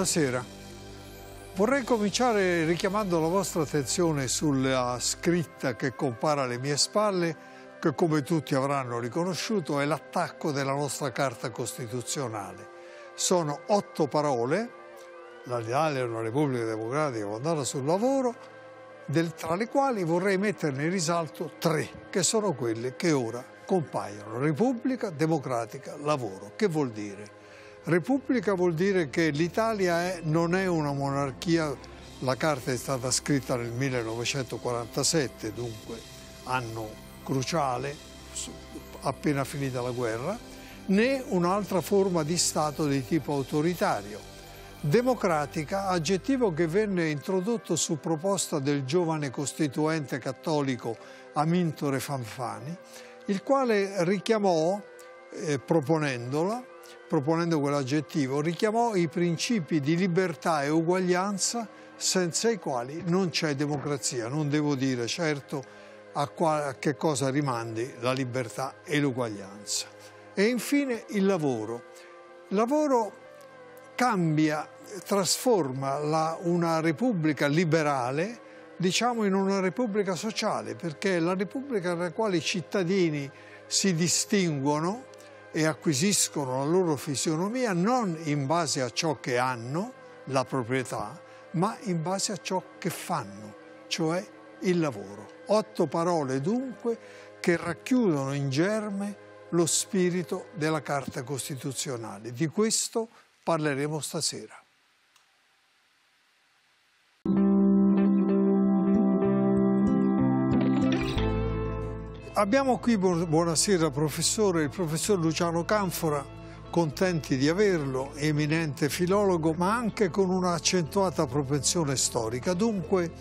buonasera. Vorrei cominciare richiamando la vostra attenzione sulla scritta che compare alle mie spalle, che come tutti avranno riconosciuto è l'attacco della nostra Carta Costituzionale. Sono otto parole, l'Italia è una Repubblica Democratica fondata sul lavoro, del, tra le quali vorrei metterne in risalto tre, che sono quelle che ora compaiono. Repubblica, Democratica, Lavoro. Che vuol dire? Repubblica vuol dire che l'Italia non è una monarchia, la carta è stata scritta nel 1947, dunque anno cruciale, appena finita la guerra, né un'altra forma di Stato di tipo autoritario. Democratica, aggettivo che venne introdotto su proposta del giovane costituente cattolico Amintore Fanfani, il quale richiamò, eh, proponendola, proponendo quell'aggettivo, richiamò i principi di libertà e uguaglianza senza i quali non c'è democrazia. Non devo dire certo a, a che cosa rimandi la libertà e l'uguaglianza. E infine il lavoro. Il lavoro cambia, trasforma la, una repubblica liberale diciamo in una repubblica sociale perché è la repubblica nella quale i cittadini si distinguono e acquisiscono la loro fisionomia non in base a ciò che hanno, la proprietà, ma in base a ciò che fanno, cioè il lavoro. Otto parole dunque che racchiudono in germe lo spirito della Carta Costituzionale. Di questo parleremo stasera. Abbiamo qui, buonasera professore, il professor Luciano Canfora, contenti di averlo, eminente filologo, ma anche con un'accentuata propensione storica. Dunque,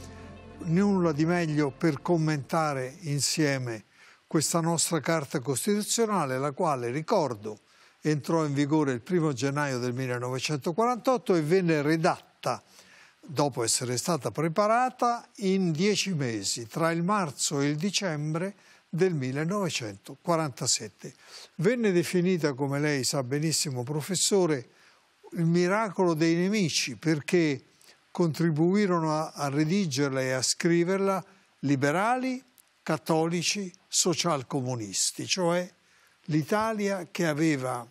nulla di meglio per commentare insieme questa nostra Carta Costituzionale, la quale, ricordo, entrò in vigore il 1 gennaio del 1948 e venne redatta, dopo essere stata preparata, in dieci mesi, tra il marzo e il dicembre del 1947. Venne definita, come lei sa benissimo professore, il miracolo dei nemici perché contribuirono a, a redigerla e a scriverla liberali, cattolici, socialcomunisti, cioè l'Italia che aveva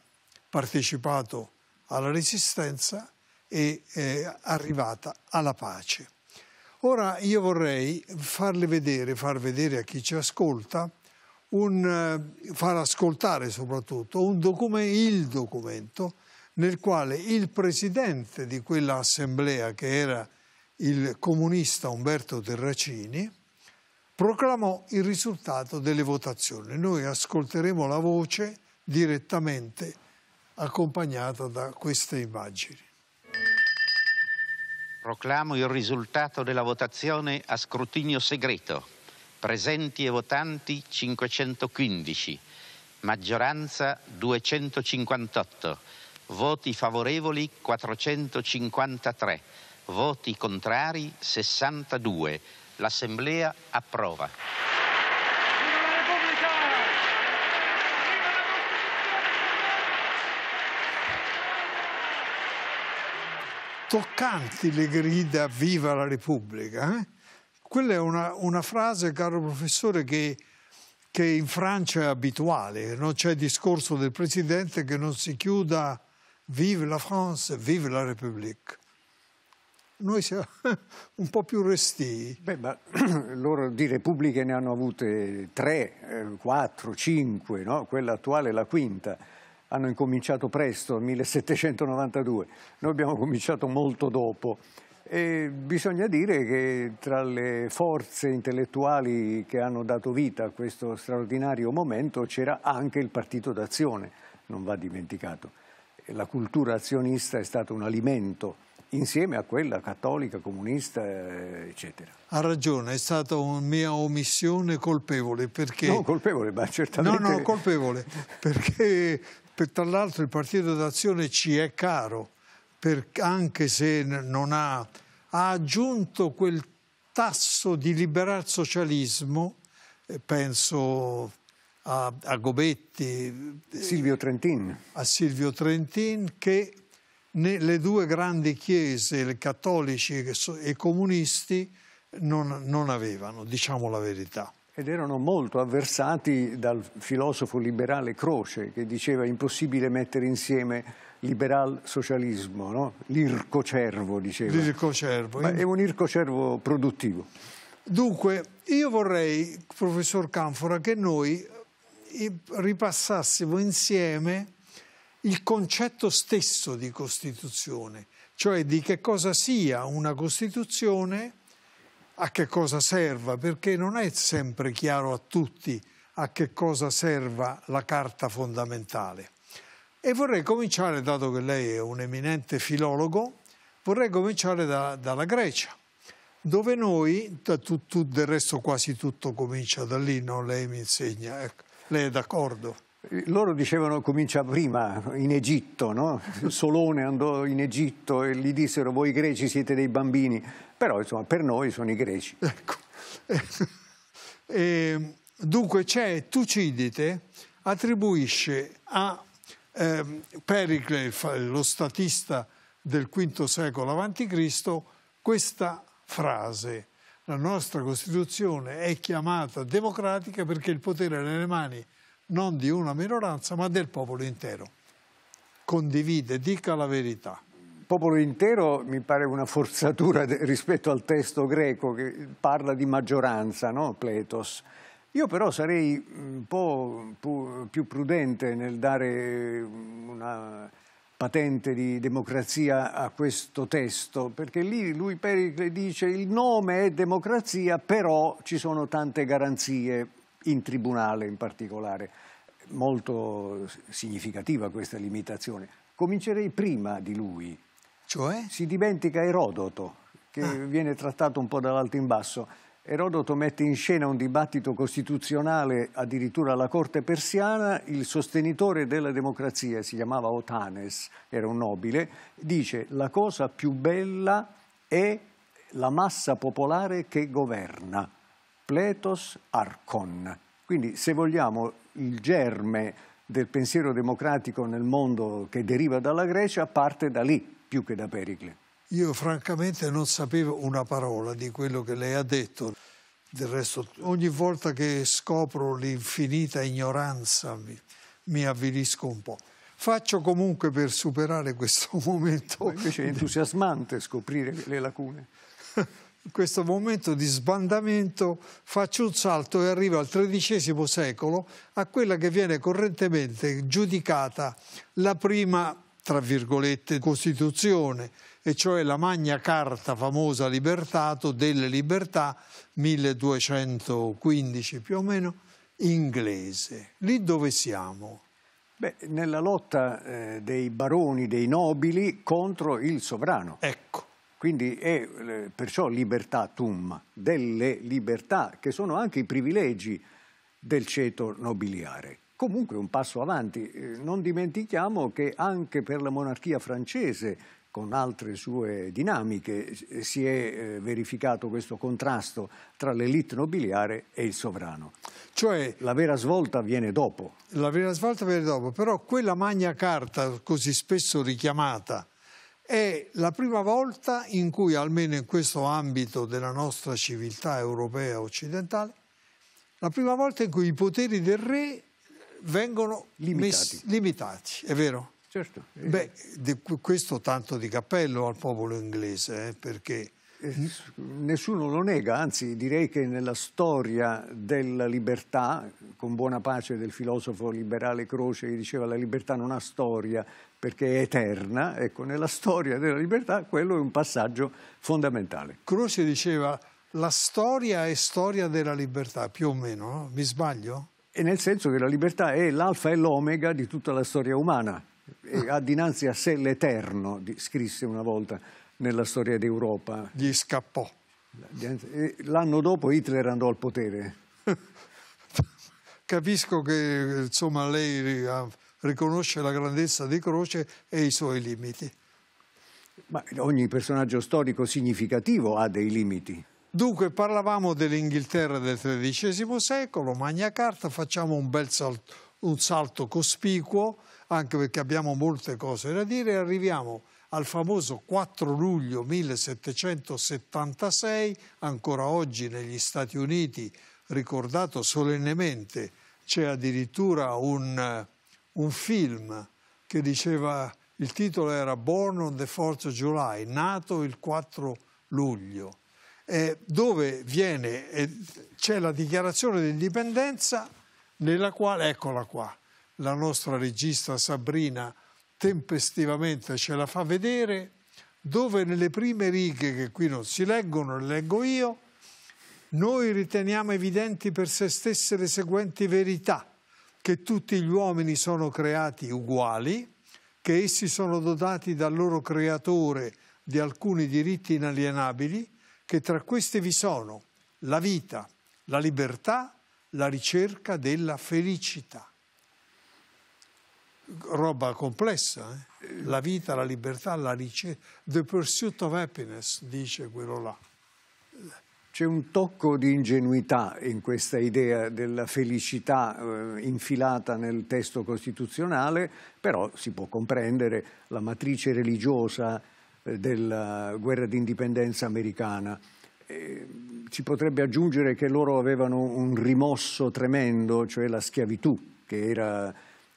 partecipato alla resistenza e eh, arrivata alla pace. Ora io vorrei farle vedere, far vedere a chi ci ascolta, un, eh, far ascoltare soprattutto docu il documento nel quale il presidente di quell'assemblea, che era il comunista Umberto Terracini, proclamò il risultato delle votazioni. Noi ascolteremo la voce direttamente accompagnata da queste immagini. Proclamo il risultato della votazione a scrutinio segreto. Presenti e votanti 515, maggioranza 258, voti favorevoli 453, voti contrari 62. L'Assemblea approva. toccanti le grida viva la Repubblica. Eh? Quella è una, una, frase, caro professore, che, che in Francia è abituale, non c'è discorso del Presidente che non si chiuda vive la France, vive la Repubblica. Noi siamo un po' più resti. Beh, ma loro di repubbliche ne hanno avute tre, eh, quattro, cinque, no? quella attuale è la quinta hanno incominciato presto, 1792, noi abbiamo cominciato molto dopo. E bisogna dire che tra le forze intellettuali che hanno dato vita a questo straordinario momento c'era anche il partito d'azione, non va dimenticato. La cultura azionista è stato un alimento insieme a quella cattolica, comunista, eh, eccetera. Ha ragione, è stata una mia omissione colpevole perché... Non colpevole, ma certamente... No, no, colpevole, perché tra l'altro il Partito d'Azione ci è caro, per, anche se non ha, ha aggiunto quel tasso di liberal socialismo, eh, penso a, a Gobetti, eh, Silvio Trentin. a Silvio Trentin, che le due grandi chiese, i cattolici e i comunisti, non, non avevano, diciamo la verità ed erano molto avversati dal filosofo liberale Croce che diceva impossibile mettere insieme liberal socialismo, no? l'ircocervo diceva. L'ircocervo. Ma è un ircocervo produttivo. Dunque, io vorrei, professor Canfora, che noi ripassassimo insieme il concetto stesso di Costituzione, cioè di che cosa sia una Costituzione a che cosa serva, perché non è sempre chiaro a tutti a che cosa serva la Carta fondamentale. E vorrei cominciare, dato che lei è un eminente filologo, vorrei cominciare da, dalla Grecia, dove noi, tu, tu, del resto quasi tutto comincia da lì, no? lei mi insegna, ecco, lei è d'accordo? Loro dicevano comincia prima in Egitto, no? Solone andò in Egitto e gli dissero voi greci siete dei bambini, però insomma per noi sono i greci. Ecco. E, ehm, dunque c'è Tucidide attribuisce a eh, Pericle, lo statista del V secolo a.C., questa frase. La nostra Costituzione è chiamata democratica perché il potere è nelle mani non di una minoranza ma del popolo intero. Condivide, dica la verità. Popolo intero mi pare una forzatura rispetto al testo greco che parla di maggioranza, no? Pletos. Io però sarei un po' più prudente nel dare una patente di democrazia a questo testo, perché lì lui Pericle dice il nome è democrazia, però ci sono tante garanzie in tribunale in particolare. Molto significativa questa limitazione. Comincerei prima di lui. Cioè? Si dimentica Erodoto, che ah. viene trattato un po' dall'alto in basso. Erodoto mette in scena un dibattito costituzionale addirittura alla corte persiana, il sostenitore della democrazia, si chiamava Otanes, era un nobile, dice la cosa più bella è la massa popolare che governa pletos archon. Quindi se vogliamo il germe del pensiero democratico nel mondo che deriva dalla Grecia parte da lì più che da Pericle. Io francamente non sapevo una parola di quello che lei ha detto. Del resto, ogni volta che scopro l'infinita ignoranza mi, mi avvilisco un po'. Faccio comunque per superare questo momento. Ma invece è entusiasmante scoprire le lacune. questo momento di sbandamento faccio un salto e arrivo al XIII secolo a quella che viene correntemente giudicata la prima, tra virgolette, Costituzione, e cioè la Magna Carta famosa Libertato delle Libertà 1215 più o meno inglese. Lì dove siamo? Beh, nella lotta eh, dei baroni, dei nobili contro il sovrano. Ecco. Quindi è eh, perciò libertà tum, delle libertà che sono anche i privilegi del ceto nobiliare. Comunque un passo avanti, eh, non dimentichiamo che anche per la monarchia francese, con altre sue dinamiche, eh, si è verificato questo contrasto tra l'elite nobiliare e il sovrano. Cioè, la vera svolta viene dopo. La vera svolta viene dopo, però quella magna carta così spesso richiamata è la prima volta in cui, almeno in questo ambito della nostra civiltà europea occidentale, la prima volta in cui i poteri del re vengono limitati. limitati è vero? Certo. Beh, di, questo tanto di cappello al popolo inglese, eh, perché... Eh, nessuno lo nega, anzi direi che nella storia della libertà, con buona pace del filosofo liberale Croce che diceva la libertà non ha storia, perché è eterna, ecco, nella storia della libertà quello è un passaggio fondamentale. Croce diceva la storia è storia della libertà, più o meno, no? mi sbaglio? E nel senso che la libertà è l'alfa e l'omega di tutta la storia umana, e ha dinanzi a sé l'eterno, scrisse una volta nella storia d'Europa. Gli scappò. L'anno dopo Hitler andò al potere. Capisco che insomma lei riconosce la grandezza di Croce e i suoi limiti. Ma ogni personaggio storico significativo ha dei limiti. Dunque parlavamo dell'Inghilterra del XIII secolo, Magna Carta, facciamo un bel salto, un salto cospicuo, anche perché abbiamo molte cose da dire, e arriviamo al famoso 4 luglio 1776, ancora oggi negli Stati Uniti ricordato solennemente, c'è addirittura un un film che diceva, il titolo era Born on the 4th of July, nato il 4 luglio, eh, dove viene, eh, c'è la dichiarazione di indipendenza nella quale, eccola qua, la nostra regista Sabrina tempestivamente ce la fa vedere, dove nelle prime righe che qui non si leggono, le leggo io, noi riteniamo evidenti per se stesse le seguenti verità che tutti gli uomini sono creati uguali, che essi sono dotati dal loro creatore di alcuni diritti inalienabili, che tra questi vi sono la vita, la libertà, la ricerca della felicità. Roba complessa, eh? la vita, la libertà, la ricerca, the pursuit of happiness, dice quello là. C'è un tocco di ingenuità in questa idea della felicità eh, infilata nel testo costituzionale, però si può comprendere la matrice religiosa eh, della guerra d'indipendenza americana. Eh, si potrebbe aggiungere che loro avevano un rimosso tremendo, cioè la schiavitù, che era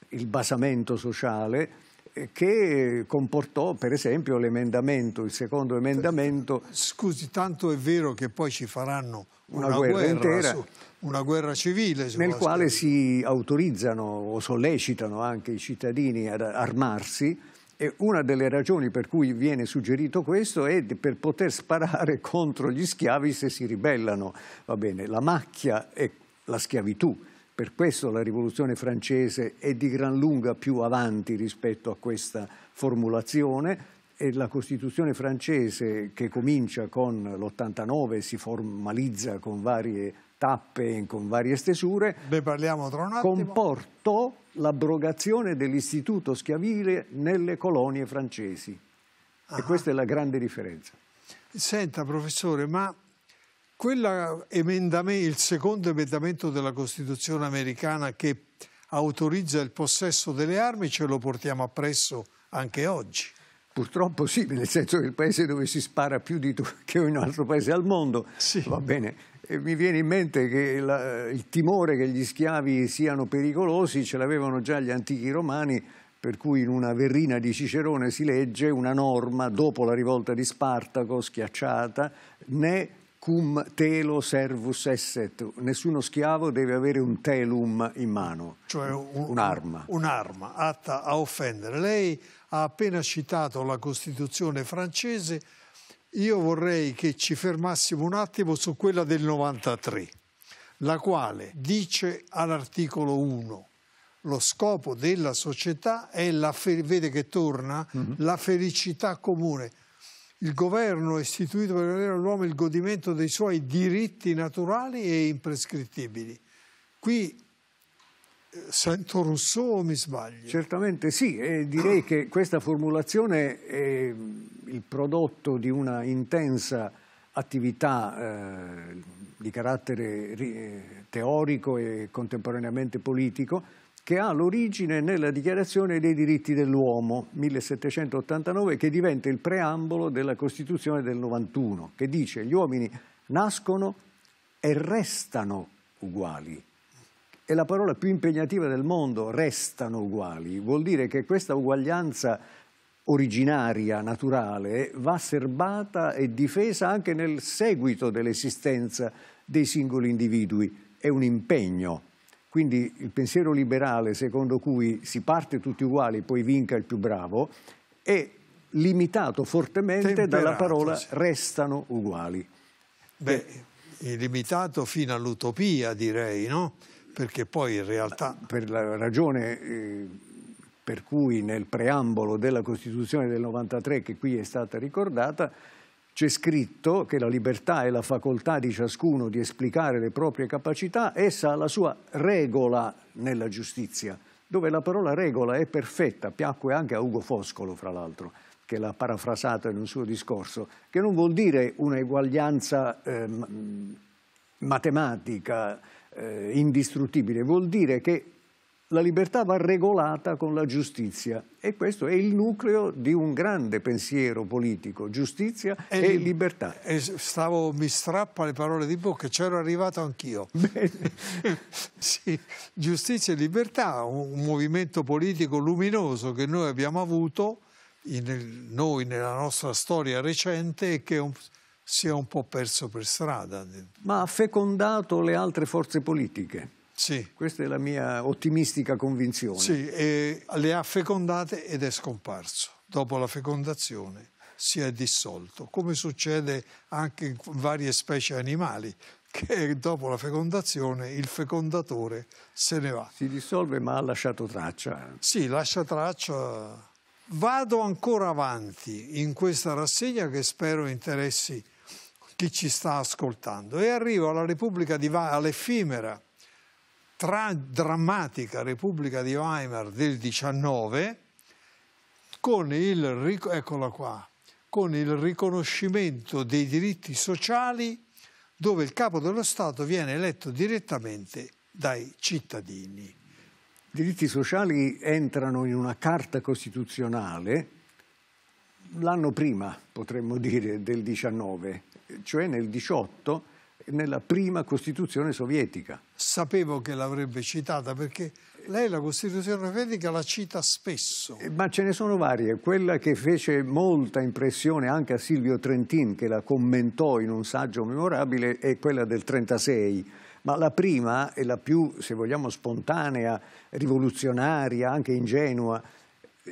il basamento sociale, eh, che comportò per esempio l'emendamento, il secondo emendamento. Scusi, tanto è vero che poi ci faranno una, una guerra, guerra, intera. Su, una guerra civile. Nel quale si autorizzano o sollecitano anche i cittadini ad armarsi e una delle ragioni per cui viene suggerito questo è per poter sparare contro gli schiavi se si ribellano. Va bene, la macchia è la schiavitù per questo la rivoluzione francese è di gran lunga più avanti rispetto a questa formulazione e la Costituzione francese che comincia con l'89 e si formalizza con varie tappe e con varie stesure, ne parliamo tra un comportò l'abrogazione dell'istituto schiavile nelle colonie francesi. Ah. E questa è la grande differenza. Senta, professore, ma il secondo emendamento della Costituzione americana che autorizza il possesso delle armi, ce lo portiamo appresso anche oggi. Purtroppo sì, nel senso che il paese dove si spara più di tu che ogni altro paese al mondo, sì. va bene. E mi viene in mente che la, il timore che gli schiavi siano pericolosi ce l'avevano già gli antichi romani, per cui in una verrina di Cicerone si legge una norma dopo la rivolta di Spartaco schiacciata, né cum telo servus esset, nessuno schiavo deve avere un telum in mano, cioè un'arma. Un un'arma atta a offendere. Lei ha appena citato la Costituzione francese, io vorrei che ci fermassimo un attimo su quella del 93, la quale dice all'articolo 1 lo scopo della società è la, vede che torna, mm -hmm. la felicità comune il governo è istituito per avere all'uomo il godimento dei suoi diritti naturali e imprescrittibili. Qui eh, sento Rousseau o mi sbaglio? Certamente sì, e direi che questa formulazione è mm, il prodotto di una intensa attività eh, di carattere eh, teorico e contemporaneamente politico che ha l'origine nella Dichiarazione dei diritti dell'uomo 1789 che diventa il preambolo della Costituzione del 91 che dice gli uomini nascono e restano uguali. È la parola più impegnativa del mondo, restano uguali. Vuol dire che questa uguaglianza originaria, naturale, va serbata e difesa anche nel seguito dell'esistenza dei singoli individui. È un impegno quindi il pensiero liberale secondo cui si parte tutti uguali poi vinca il più bravo è limitato fortemente Temperato, dalla parola sì. restano uguali. Beh, eh. è limitato fino all'utopia direi, no? Perché poi in realtà... Ah, per la ragione eh, per cui nel preambolo della Costituzione del 93 che qui è stata ricordata c'è scritto che la libertà è la facoltà di ciascuno di esplicare le proprie capacità, essa ha la sua regola nella giustizia, dove la parola regola è perfetta, piacque anche a Ugo Foscolo, fra l'altro, che l'ha parafrasata in un suo discorso, che non vuol dire un'eguaglianza eh, matematica eh, indistruttibile, vuol dire che la libertà va regolata con la giustizia e questo è il nucleo di un grande pensiero politico, giustizia e, e libertà. E stavo, mi strappa le parole di bocca, c'ero arrivato anch'io. sì, giustizia e libertà, un movimento politico luminoso che noi abbiamo avuto, in, noi nella nostra storia recente, e che un si è un po' perso per strada. Ma ha fecondato le altre forze politiche. Sì. Questa è la mia ottimistica convinzione. Sì, le ha fecondate ed è scomparso. Dopo la fecondazione si è dissolto, come succede anche in varie specie animali che dopo la fecondazione il fecondatore se ne va. Si dissolve ma ha lasciato traccia. Sì, lascia traccia. Vado ancora avanti in questa rassegna che spero interessi chi ci sta ascoltando e arrivo alla Repubblica di Va- all'effimera tra drammatica Repubblica di Weimar del 19 con il, qua, con il riconoscimento dei diritti sociali dove il capo dello Stato viene eletto direttamente dai cittadini. I diritti sociali entrano in una carta costituzionale l'anno prima, potremmo dire, del 19, cioè nel 18 nella prima Costituzione sovietica. Sapevo che l'avrebbe citata perché lei la Costituzione sovietica la cita spesso. Eh, ma ce ne sono varie. Quella che fece molta impressione anche a Silvio Trentin, che la commentò in un saggio memorabile, è quella del 1936. Ma la prima e la più, se vogliamo, spontanea, rivoluzionaria, anche ingenua,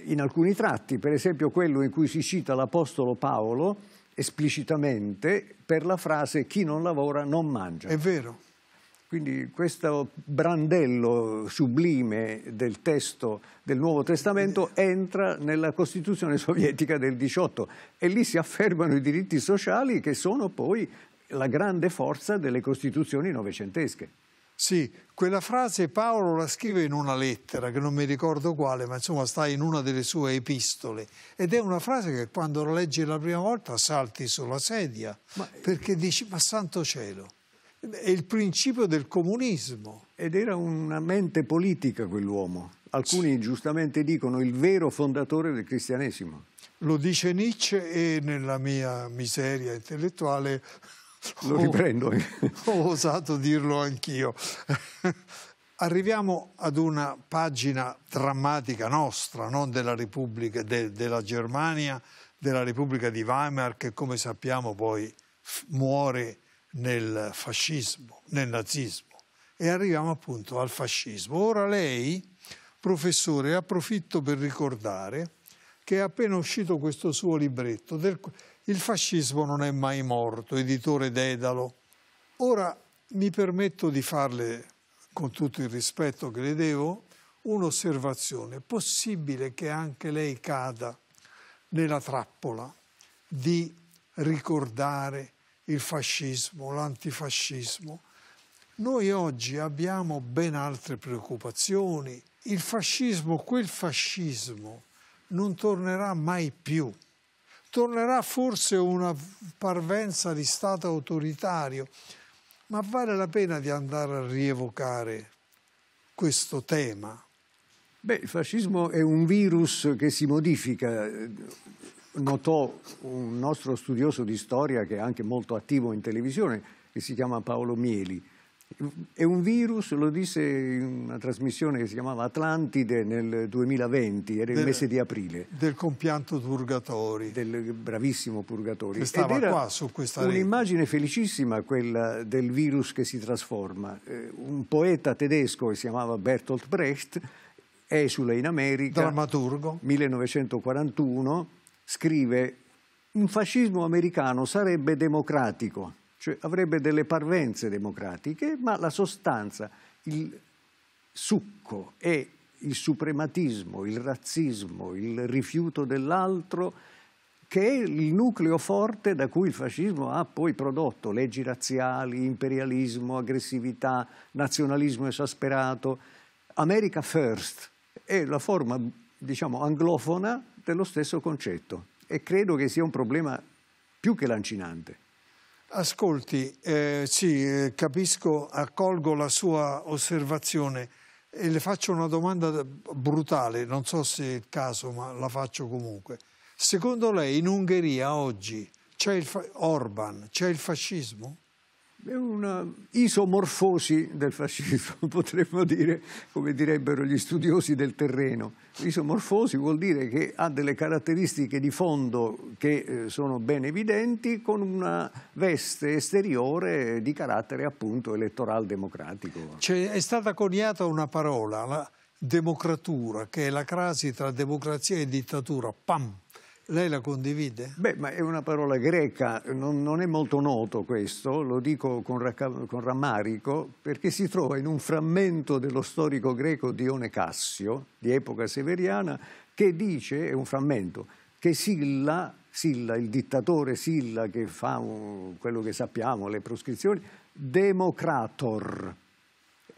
in alcuni tratti, per esempio quello in cui si cita l'Apostolo Paolo, esplicitamente per la frase chi non lavora non mangia. È vero. Quindi questo brandello sublime del testo del Nuovo Testamento eh. entra nella Costituzione sovietica del 18 e lì si affermano i diritti sociali che sono poi la grande forza delle Costituzioni novecentesche. Sì, quella frase Paolo la scrive in una lettera, che non mi ricordo quale, ma insomma sta in una delle sue epistole. Ed è una frase che quando la leggi la prima volta salti sulla sedia, ma... perché dici, ma santo cielo, è il principio del comunismo. Ed era una mente politica quell'uomo. Alcuni sì. giustamente dicono il vero fondatore del cristianesimo. Lo dice Nietzsche e nella mia miseria intellettuale lo oh, riprendo. Ho osato dirlo anch'io. Arriviamo ad una pagina drammatica nostra, non della Repubblica, de, della Germania, della Repubblica di Weimar, che come sappiamo poi muore nel fascismo, nel nazismo. E arriviamo appunto al fascismo. Ora lei, professore, approfitto per ricordare che è appena uscito questo suo libretto, del, il fascismo non è mai morto, editore Dedalo. Ora mi permetto di farle, con tutto il rispetto che le devo, un'osservazione. possibile che anche lei cada nella trappola di ricordare il fascismo, l'antifascismo. Noi oggi abbiamo ben altre preoccupazioni. Il fascismo, quel fascismo, non tornerà mai più tornerà forse una parvenza di Stato autoritario, ma vale la pena di andare a rievocare questo tema? Beh, il fascismo è un virus che si modifica. Notò un nostro studioso di storia che è anche molto attivo in televisione, che si chiama Paolo Mieli è un virus, lo disse in una trasmissione che si chiamava Atlantide nel 2020, era del, il mese di aprile. Del compianto Purgatori. Del bravissimo Purgatori. Che stava Ed era qua su questa Un'immagine felicissima quella del virus che si trasforma. Eh, un poeta tedesco che si chiamava Bertolt Brecht esula in America. Drammaturgo. 1941 scrive un fascismo americano sarebbe democratico cioè avrebbe delle parvenze democratiche, ma la sostanza, il succo è il suprematismo, il razzismo, il rifiuto dell'altro, che è il nucleo forte da cui il fascismo ha poi prodotto leggi razziali, imperialismo, aggressività, nazionalismo esasperato. America First è la forma, diciamo, anglofona dello stesso concetto e credo che sia un problema più che lancinante. Ascolti, eh, sì, eh, capisco, accolgo la sua osservazione e le faccio una domanda brutale, non so se è il caso, ma la faccio comunque. Secondo lei in Ungheria oggi c'è il Orban, c'è il fascismo? È una isomorfosi del fascismo, potremmo dire, come direbbero gli studiosi del terreno. Isomorfosi vuol dire che ha delle caratteristiche di fondo che eh, sono ben evidenti con una veste esteriore di carattere appunto elettoral democratico. Cioè, è stata coniata una parola, la democratura, che è la crasi tra democrazia e dittatura. Pam! Lei la condivide? Beh, ma è una parola greca, non, non è molto noto questo, lo dico con, con, rammarico, perché si trova in un frammento dello storico greco Dione Cassio, di epoca severiana, che dice, è un frammento, che Silla, Silla il dittatore Silla che fa un, quello che sappiamo, le proscrizioni, democrator.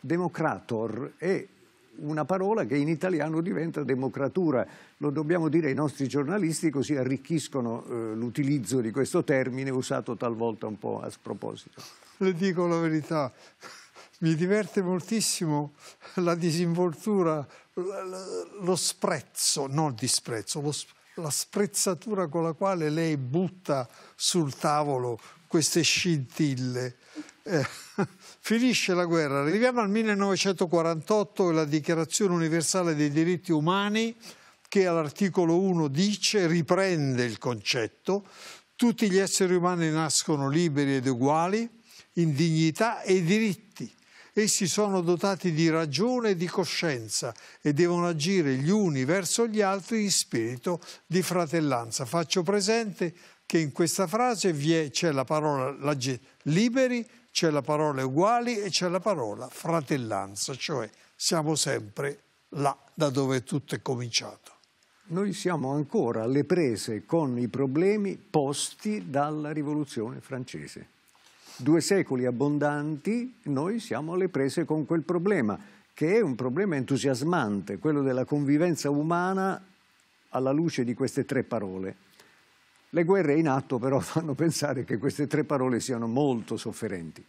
Democrator è una parola che in italiano diventa democratura. Lo dobbiamo dire ai nostri giornalisti così arricchiscono eh, l'utilizzo di questo termine usato talvolta un po' a sproposito. Le dico la verità, mi diverte moltissimo la disinvoltura, lo sprezzo, non il disprezzo, la sprezzatura con la quale lei butta sul tavolo queste scintille. Eh. Finisce la guerra, arriviamo al 1948 e la Dichiarazione Universale dei Diritti Umani che all'articolo 1 dice, riprende il concetto, tutti gli esseri umani nascono liberi ed uguali in dignità e diritti. Essi sono dotati di ragione e di coscienza e devono agire gli uni verso gli altri in spirito di fratellanza. Faccio presente che in questa frase c'è la parola liberi c'è la parola uguali e c'è la parola fratellanza, cioè siamo sempre là da dove tutto è cominciato. Noi siamo ancora alle prese con i problemi posti dalla rivoluzione francese. Due secoli abbondanti, noi siamo alle prese con quel problema, che è un problema entusiasmante, quello della convivenza umana alla luce di queste tre parole. Le guerre in atto però fanno pensare che queste tre parole siano molto sofferenti.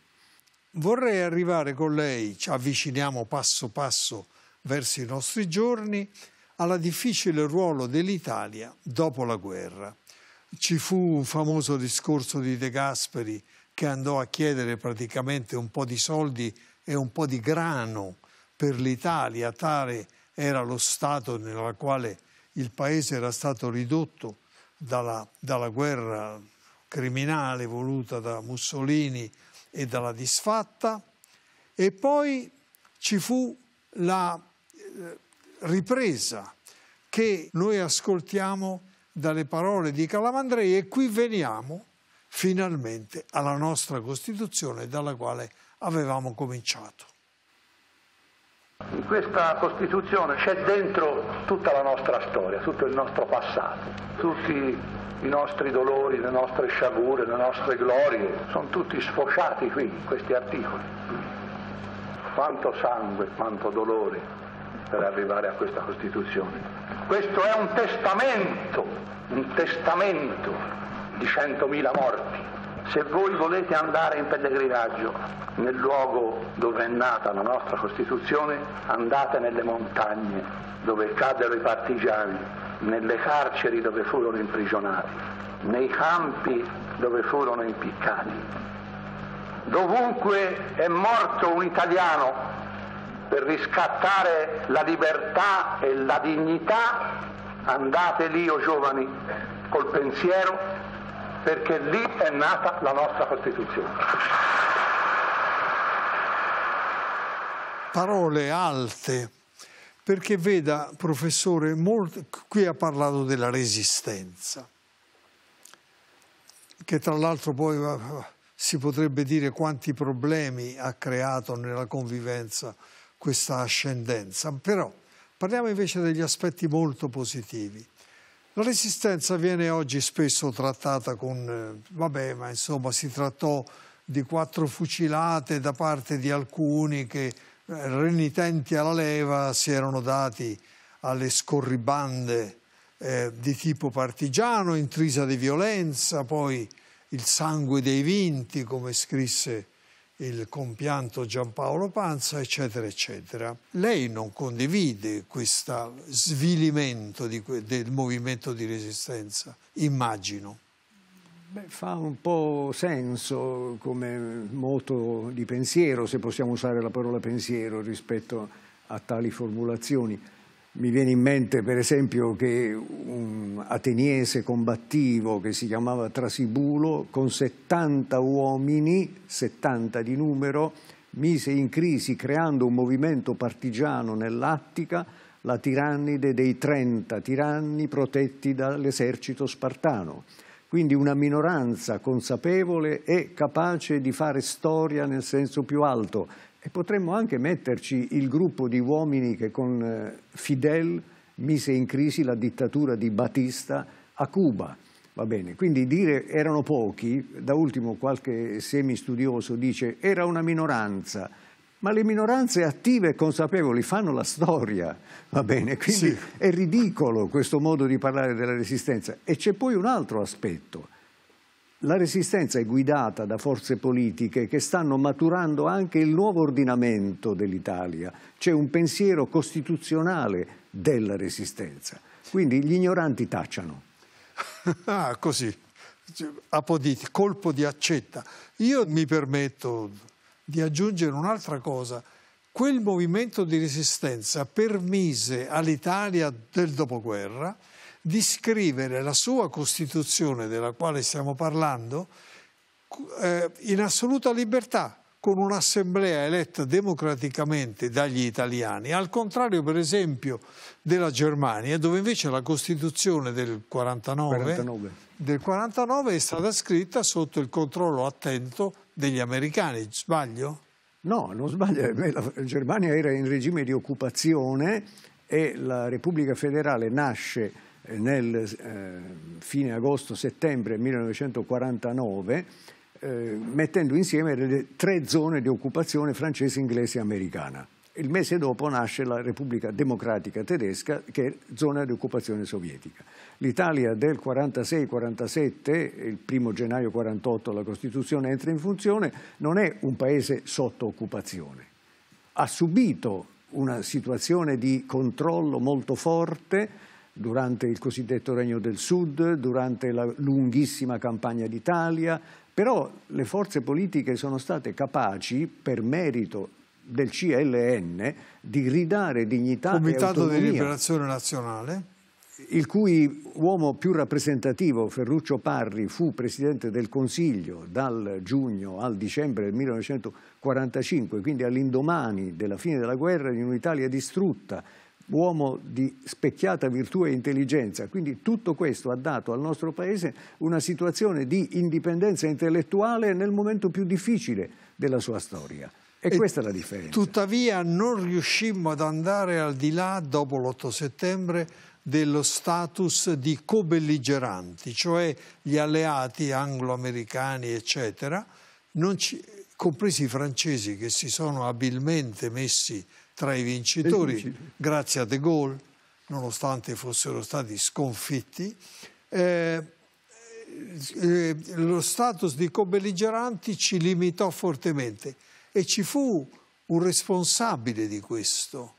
Vorrei arrivare con lei, ci avviciniamo passo passo verso i nostri giorni, alla difficile ruolo dell'Italia dopo la guerra. Ci fu un famoso discorso di De Gasperi che andò a chiedere praticamente un po' di soldi e un po' di grano per l'Italia, tale era lo stato nella quale il paese era stato ridotto dalla, dalla guerra criminale voluta da Mussolini e dalla disfatta e poi ci fu la eh, ripresa che noi ascoltiamo dalle parole di Calamandrei e qui veniamo finalmente alla nostra Costituzione dalla quale avevamo cominciato. In questa Costituzione c'è dentro tutta la nostra storia, tutto il nostro passato, tutti i nostri dolori, le nostre sciagure, le nostre glorie, sono tutti sfociati qui, in questi articoli. Quanto sangue, quanto dolore per arrivare a questa Costituzione. Questo è un testamento, un testamento di centomila morti. Se voi volete andare in pellegrinaggio nel luogo dove è nata la nostra Costituzione, andate nelle montagne dove caddero i partigiani, nelle carceri dove furono imprigionati, nei campi dove furono impiccati. Dovunque è morto un italiano per riscattare la libertà e la dignità, andate lì, o oh giovani, col pensiero perché lì è nata la nostra Costituzione. Parole alte, perché veda, professore, molto... qui ha parlato della resistenza, che tra l'altro poi si potrebbe dire quanti problemi ha creato nella convivenza questa ascendenza, però parliamo invece degli aspetti molto positivi. La resistenza viene oggi spesso trattata con, eh, vabbè, ma insomma si trattò di quattro fucilate da parte di alcuni che eh, renitenti alla leva si erano dati alle scorribande eh, di tipo partigiano, intrisa di violenza, poi il sangue dei vinti, come scrisse il compianto Giampaolo Panza, eccetera, eccetera. Lei non condivide questo svilimento que del movimento di resistenza, immagino. Beh, fa un po' senso come moto di pensiero, se possiamo usare la parola pensiero rispetto a tali formulazioni. Mi viene in mente per esempio che un ateniese combattivo che si chiamava Trasibulo con 70 uomini, 70 di numero, mise in crisi creando un movimento partigiano nell'Attica la tirannide dei 30 tiranni protetti dall'esercito spartano. Quindi una minoranza consapevole e capace di fare storia nel senso più alto, e potremmo anche metterci il gruppo di uomini che con eh, Fidel mise in crisi la dittatura di Batista a Cuba. Va bene, quindi dire erano pochi, da ultimo qualche semistudioso dice era una minoranza, ma le minoranze attive e consapevoli fanno la storia, va bene? Quindi sì. è ridicolo questo modo di parlare della resistenza. E c'è poi un altro aspetto. La resistenza è guidata da forze politiche che stanno maturando anche il nuovo ordinamento dell'Italia. C'è un pensiero costituzionale della resistenza. Quindi gli ignoranti tacciano. Ah, così. Cioè, Apoditi, colpo di accetta. Io mi permetto di aggiungere un'altra cosa. Quel movimento di resistenza permise all'Italia del dopoguerra di scrivere la sua Costituzione, della quale stiamo parlando, eh, in assoluta libertà, con un'assemblea eletta democraticamente dagli italiani, al contrario per esempio della Germania, dove invece la Costituzione del 49, 49. Del 49 è stata scritta sotto il controllo attento degli americani, sbaglio? No, non sbaglio, eh, la Germania era in regime di occupazione e la Repubblica federale nasce eh, nel eh, fine agosto-settembre 1949 eh, mettendo insieme le tre zone di occupazione francese, inglese e americana. Il mese dopo nasce la Repubblica Democratica Tedesca, che è zona di occupazione sovietica. L'Italia del 46-47, il primo gennaio 48 la Costituzione entra in funzione, non è un paese sotto occupazione. Ha subito una situazione di controllo molto forte, durante il cosiddetto Regno del Sud, durante la lunghissima campagna d'Italia, però le forze politiche sono state capaci, per merito del CLN, di ridare dignità Comitato di Liberazione Nazionale il cui uomo più rappresentativo, Ferruccio Parri, fu Presidente del Consiglio dal giugno al dicembre del 1945, quindi all'indomani della fine della guerra in un'Italia distrutta uomo di specchiata virtù e intelligenza. Quindi tutto questo ha dato al nostro Paese una situazione di indipendenza intellettuale nel momento più difficile della sua storia. E, e questa è la differenza. Tuttavia non riuscimmo ad andare al di là, dopo l'8 settembre, dello status di co-belligeranti, cioè gli alleati anglo-americani, eccetera, ci, compresi i francesi che si sono abilmente messi tra i vincitori, grazie a De Gaulle, nonostante fossero stati sconfitti. Eh, eh, lo status di cobelligeranti ci limitò fortemente e ci fu un responsabile di questo.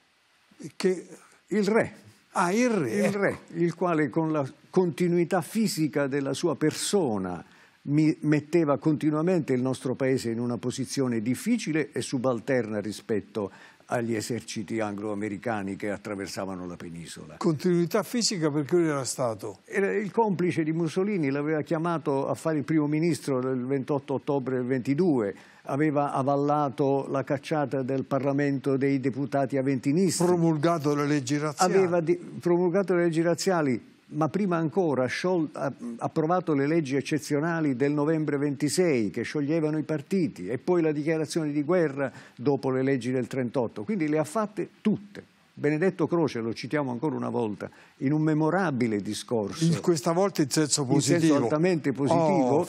Che... Il re. Ah, il re. Il re, ecco. il quale con la continuità fisica della sua persona metteva continuamente il nostro paese in una posizione difficile e subalterna rispetto agli eserciti anglo-americani che attraversavano la penisola. Continuità fisica perché lui era stato? Era il complice di Mussolini, l'aveva chiamato a fare il primo ministro il 28 ottobre del 22, aveva avallato la cacciata del Parlamento dei deputati avventinisti. Promulgato le leggi razziali. Aveva promulgato le leggi razziali, ma prima ancora ha approvato le leggi eccezionali del novembre 26 che scioglievano i partiti e poi la dichiarazione di guerra dopo le leggi del 38, quindi le ha fatte tutte. Benedetto Croce, lo citiamo ancora una volta, in un memorabile discorso. In questa volta in senso positivo. In senso altamente positivo. Oh,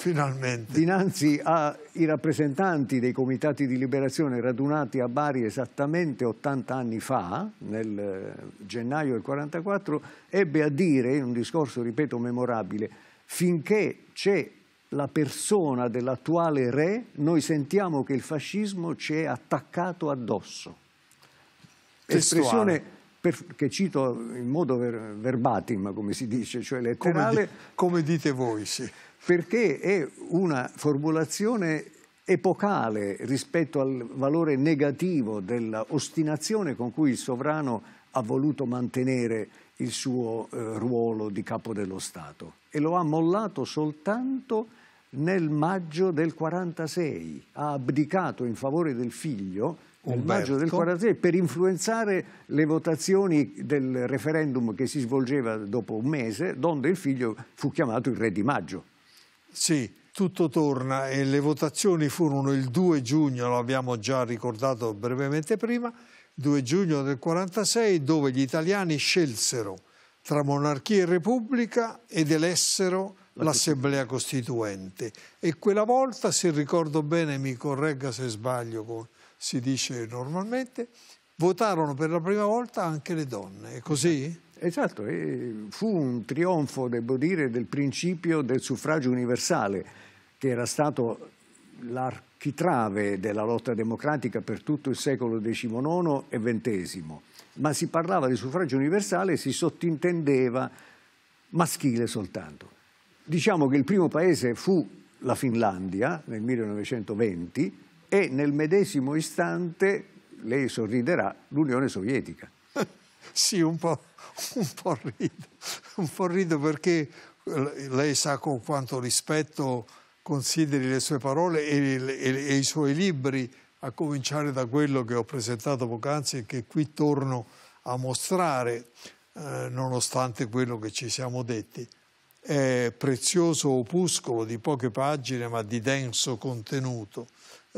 dinanzi ai rappresentanti dei comitati di liberazione radunati a Bari esattamente 80 anni fa, nel eh, gennaio del 1944, ebbe a dire, in un discorso, ripeto, memorabile, finché c'è la persona dell'attuale re, noi sentiamo che il fascismo ci è attaccato addosso espressione per, che cito in modo ver, verbatim, come si dice, cioè letterale. Come, di, come dite voi, sì. Perché è una formulazione epocale rispetto al valore negativo dell'ostinazione con cui il sovrano ha voluto mantenere il suo eh, ruolo di capo dello Stato e lo ha mollato soltanto nel maggio del 46, ha abdicato in favore del figlio nel maggio del 1946 per influenzare le votazioni del referendum che si svolgeva dopo un mese, donde il figlio fu chiamato il re di maggio. Sì, tutto torna e le votazioni furono il 2 giugno, lo abbiamo già ricordato brevemente prima, 2 giugno del 1946 dove gli italiani scelsero tra monarchia e repubblica ed elessero l'assemblea costituente e quella volta, se ricordo bene, mi corregga se sbaglio, si dice normalmente, votarono per la prima volta anche le donne, è così? Esatto, e fu un trionfo, devo dire, del principio del suffragio universale, che era stato l'architrave della lotta democratica per tutto il secolo XIX e XX. Ma si parlava di suffragio universale e si sottintendeva maschile soltanto. Diciamo che il primo paese fu la Finlandia nel 1920, e nel medesimo istante, lei sorriderà, l'Unione Sovietica. sì, un po', un po' rido, un po' rido perché eh, lei sa con quanto rispetto consideri le sue parole e, e, e, i suoi libri, a cominciare da quello che ho presentato poc'anzi e che qui torno a mostrare, eh, nonostante quello che ci siamo detti. È prezioso opuscolo di poche pagine ma di denso contenuto.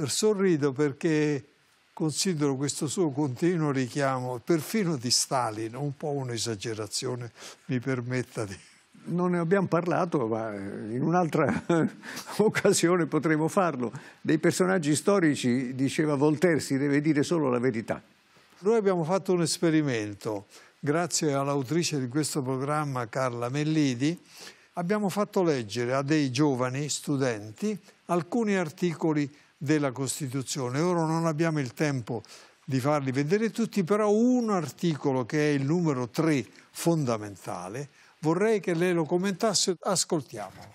Sorrido perché considero questo suo continuo richiamo, perfino di Stalin, un po' un'esagerazione, mi permetta di... Non ne abbiamo parlato, ma in un'altra occasione potremo farlo. Dei personaggi storici, diceva Voltaire, si deve dire solo la verità. Noi abbiamo fatto un esperimento, grazie all'autrice di questo programma, Carla Mellidi, abbiamo fatto leggere a dei giovani studenti alcuni articoli della Costituzione. Ora non abbiamo il tempo di farli vedere tutti, però un articolo che è il numero 3 fondamentale, vorrei che lei lo commentasse, ascoltiamolo.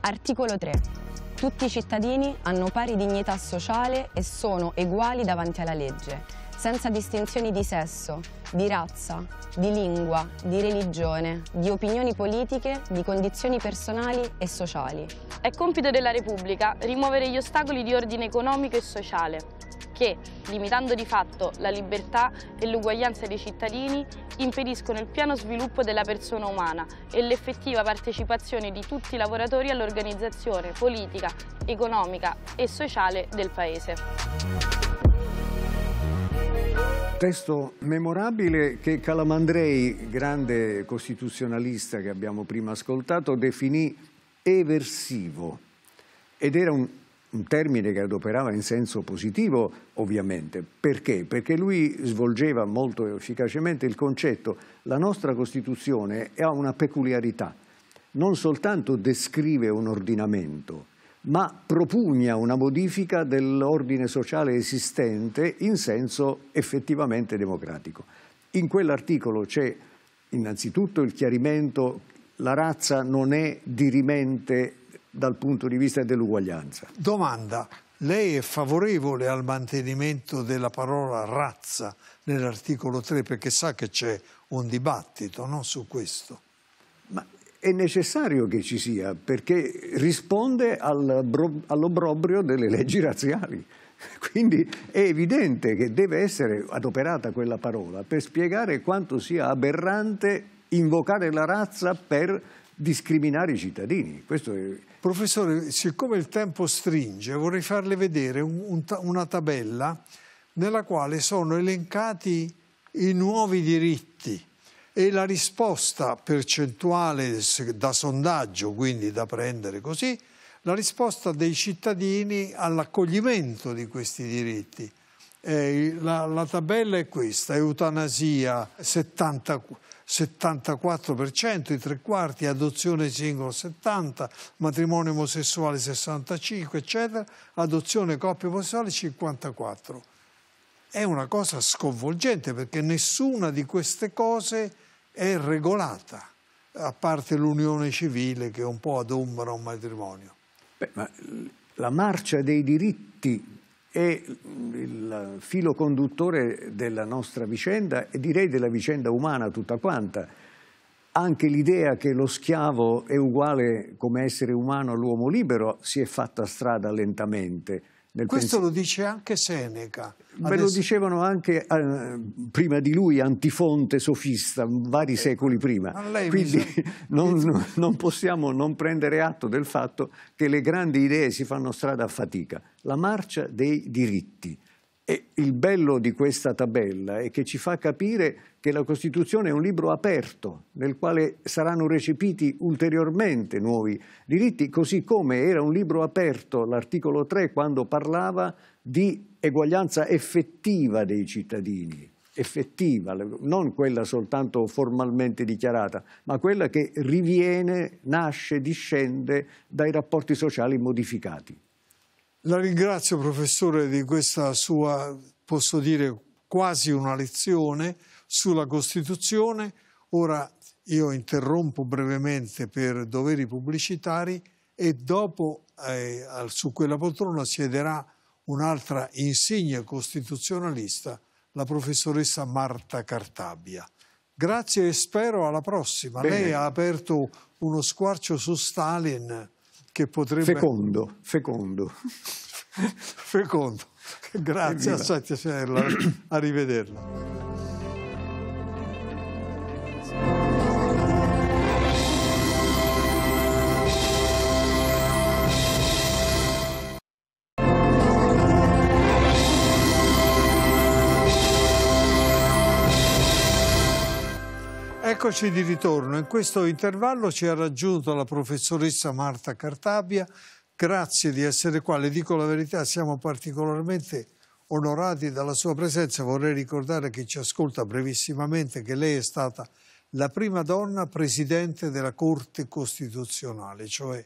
Articolo 3. Tutti i cittadini hanno pari dignità sociale e sono uguali davanti alla legge senza distinzioni di sesso, di razza, di lingua, di religione, di opinioni politiche, di condizioni personali e sociali. È compito della Repubblica rimuovere gli ostacoli di ordine economico e sociale che, limitando di fatto la libertà e l'uguaglianza dei cittadini, impediscono il pieno sviluppo della persona umana e l'effettiva partecipazione di tutti i lavoratori all'organizzazione politica, economica e sociale del Paese. Testo memorabile che Calamandrei, grande costituzionalista che abbiamo prima ascoltato, definì eversivo ed era un, un, termine che adoperava in senso positivo ovviamente. Perché? Perché lui svolgeva molto efficacemente il concetto la nostra Costituzione ha una peculiarità, non soltanto descrive un ordinamento, ma propugna una modifica dell'ordine sociale esistente in senso effettivamente democratico. In quell'articolo c'è innanzitutto il chiarimento la razza non è dirimente dal punto di vista dell'uguaglianza. Domanda, lei è favorevole al mantenimento della parola razza nell'articolo 3 perché sa che c'è un dibattito no, su questo? è necessario che ci sia perché risponde all'obbrobrio delle leggi razziali. Quindi è evidente che deve essere adoperata quella parola per spiegare quanto sia aberrante invocare la razza per discriminare i cittadini. È... Professore, siccome il tempo stringe, vorrei farle vedere un, un, una tabella nella quale sono elencati i nuovi diritti e la risposta percentuale da sondaggio, quindi da prendere così, la risposta dei cittadini all'accoglimento di questi diritti. Eh, la, la, tabella è questa, eutanasia 70, 74%, i tre quarti, adozione singola 70%, matrimonio omosessuale 65%, eccetera, adozione coppia omosessuale 54% è una cosa sconvolgente perché nessuna di queste cose è regolata, a parte l'unione civile che un po' adombra un matrimonio. Beh, ma la marcia dei diritti è il filo conduttore della nostra vicenda e direi della vicenda umana tutta quanta. Anche l'idea che lo schiavo è uguale come essere umano all'uomo libero si è fatta strada lentamente questo lo dice anche Seneca. Beh, lo dicevano anche eh, prima di lui Antifonte sofista, vari eh, secoli prima. Quindi non, non, possiamo non prendere atto del fatto che le grandi idee si fanno strada a fatica. La marcia dei diritti. E il bello di questa tabella è che ci fa capire che la Costituzione è un libro aperto nel quale saranno recepiti ulteriormente nuovi diritti, così come era un libro aperto l'articolo 3 quando parlava di eguaglianza effettiva dei cittadini effettiva, non quella soltanto formalmente dichiarata, ma quella che riviene, nasce, discende dai rapporti sociali modificati. La ringrazio professore di questa sua, posso dire, quasi una lezione sulla Costituzione. Ora io interrompo brevemente per doveri pubblicitari e dopo eh, su quella poltrona siederà un'altra insigne costituzionalista, la professoressa Marta Cartabia. Grazie e spero alla prossima. Bene. Lei ha aperto uno squarcio su Stalin che potrebbe... Fecondo, fecondo. fecondo. Grazie a Satya Senella, arrivederla. Eccoci di ritorno. In questo intervallo ci ha raggiunto la professoressa Marta Cartabia. Grazie di essere qua. Le dico la verità, siamo particolarmente onorati dalla sua presenza. Vorrei ricordare che ci ascolta brevissimamente che lei è stata la prima donna presidente della Corte Costituzionale, cioè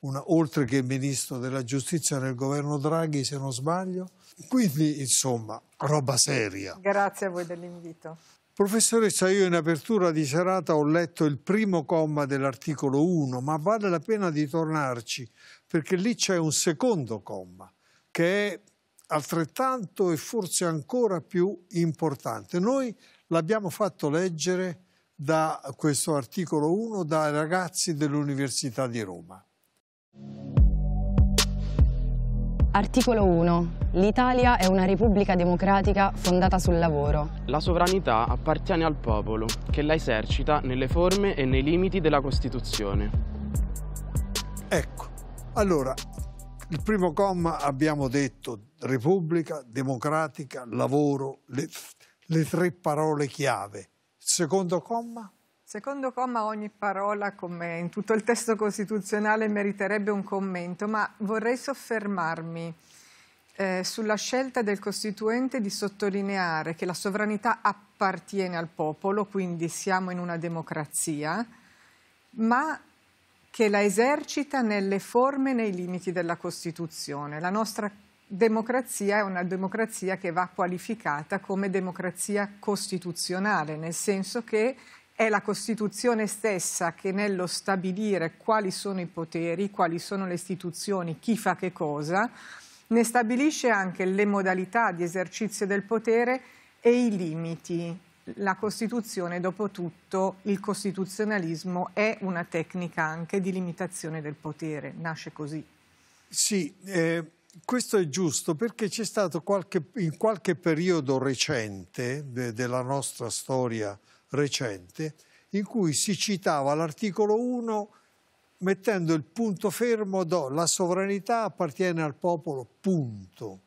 una, oltre che ministro della giustizia nel governo Draghi, se non sbaglio. Quindi, insomma, roba seria. Grazie a voi dell'invito. Professoressa, io in apertura di serata ho letto il primo comma dell'articolo 1, ma vale la pena di tornarci, perché lì c'è un secondo comma, che è altrettanto e forse ancora più importante. Noi l'abbiamo fatto leggere da questo articolo 1 dai ragazzi dell'Università di Roma. Articolo 1. L'Italia è una repubblica democratica fondata sul lavoro. La sovranità appartiene al popolo, che la esercita nelle forme e nei limiti della Costituzione. Ecco, allora, il primo comma abbiamo detto repubblica, democratica, lavoro, le, le tre parole chiave. Il secondo comma? Secondo comma ogni parola, come in tutto il testo costituzionale, meriterebbe un commento, ma vorrei soffermarmi eh, sulla scelta del Costituente di sottolineare che la sovranità appartiene al popolo, quindi siamo in una democrazia, ma che la esercita nelle forme e nei limiti della Costituzione. La nostra democrazia è una democrazia che va qualificata come democrazia costituzionale, nel senso che è la Costituzione stessa che nello stabilire quali sono i poteri, quali sono le istituzioni, chi fa che cosa, ne stabilisce anche le modalità di esercizio del potere e i limiti. La Costituzione, dopo tutto, il costituzionalismo è una tecnica anche di limitazione del potere, nasce così. Sì, eh, questo è giusto perché c'è stato qualche, in qualche periodo recente de, della nostra storia recente in cui si citava l'articolo 1 mettendo il punto fermo do la sovranità appartiene al popolo, punto.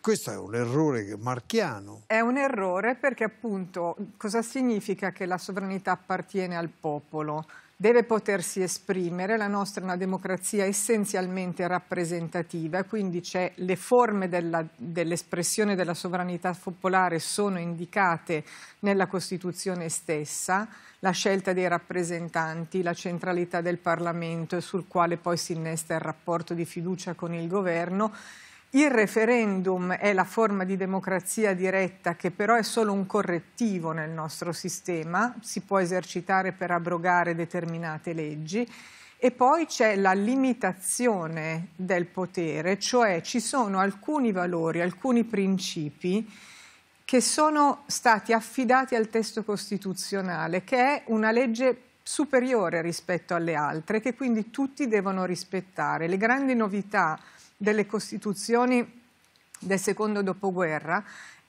Questo è un errore marchiano. È un errore perché appunto cosa significa che la sovranità appartiene al popolo? deve potersi esprimere, la nostra è una democrazia essenzialmente rappresentativa, quindi le forme dell'espressione della sovranità popolare sono indicate nella Costituzione stessa, la scelta dei rappresentanti, la centralità del Parlamento sul quale poi si innesta il rapporto di fiducia con il governo il referendum è la forma di democrazia diretta che però è solo un correttivo nel nostro sistema, si può esercitare per abrogare determinate leggi e poi c'è la limitazione del potere, cioè ci sono alcuni valori, alcuni principi che sono stati affidati al testo costituzionale, che è una legge superiore rispetto alle altre, che quindi tutti devono rispettare. Le grandi novità delle costituzioni del secondo dopoguerra,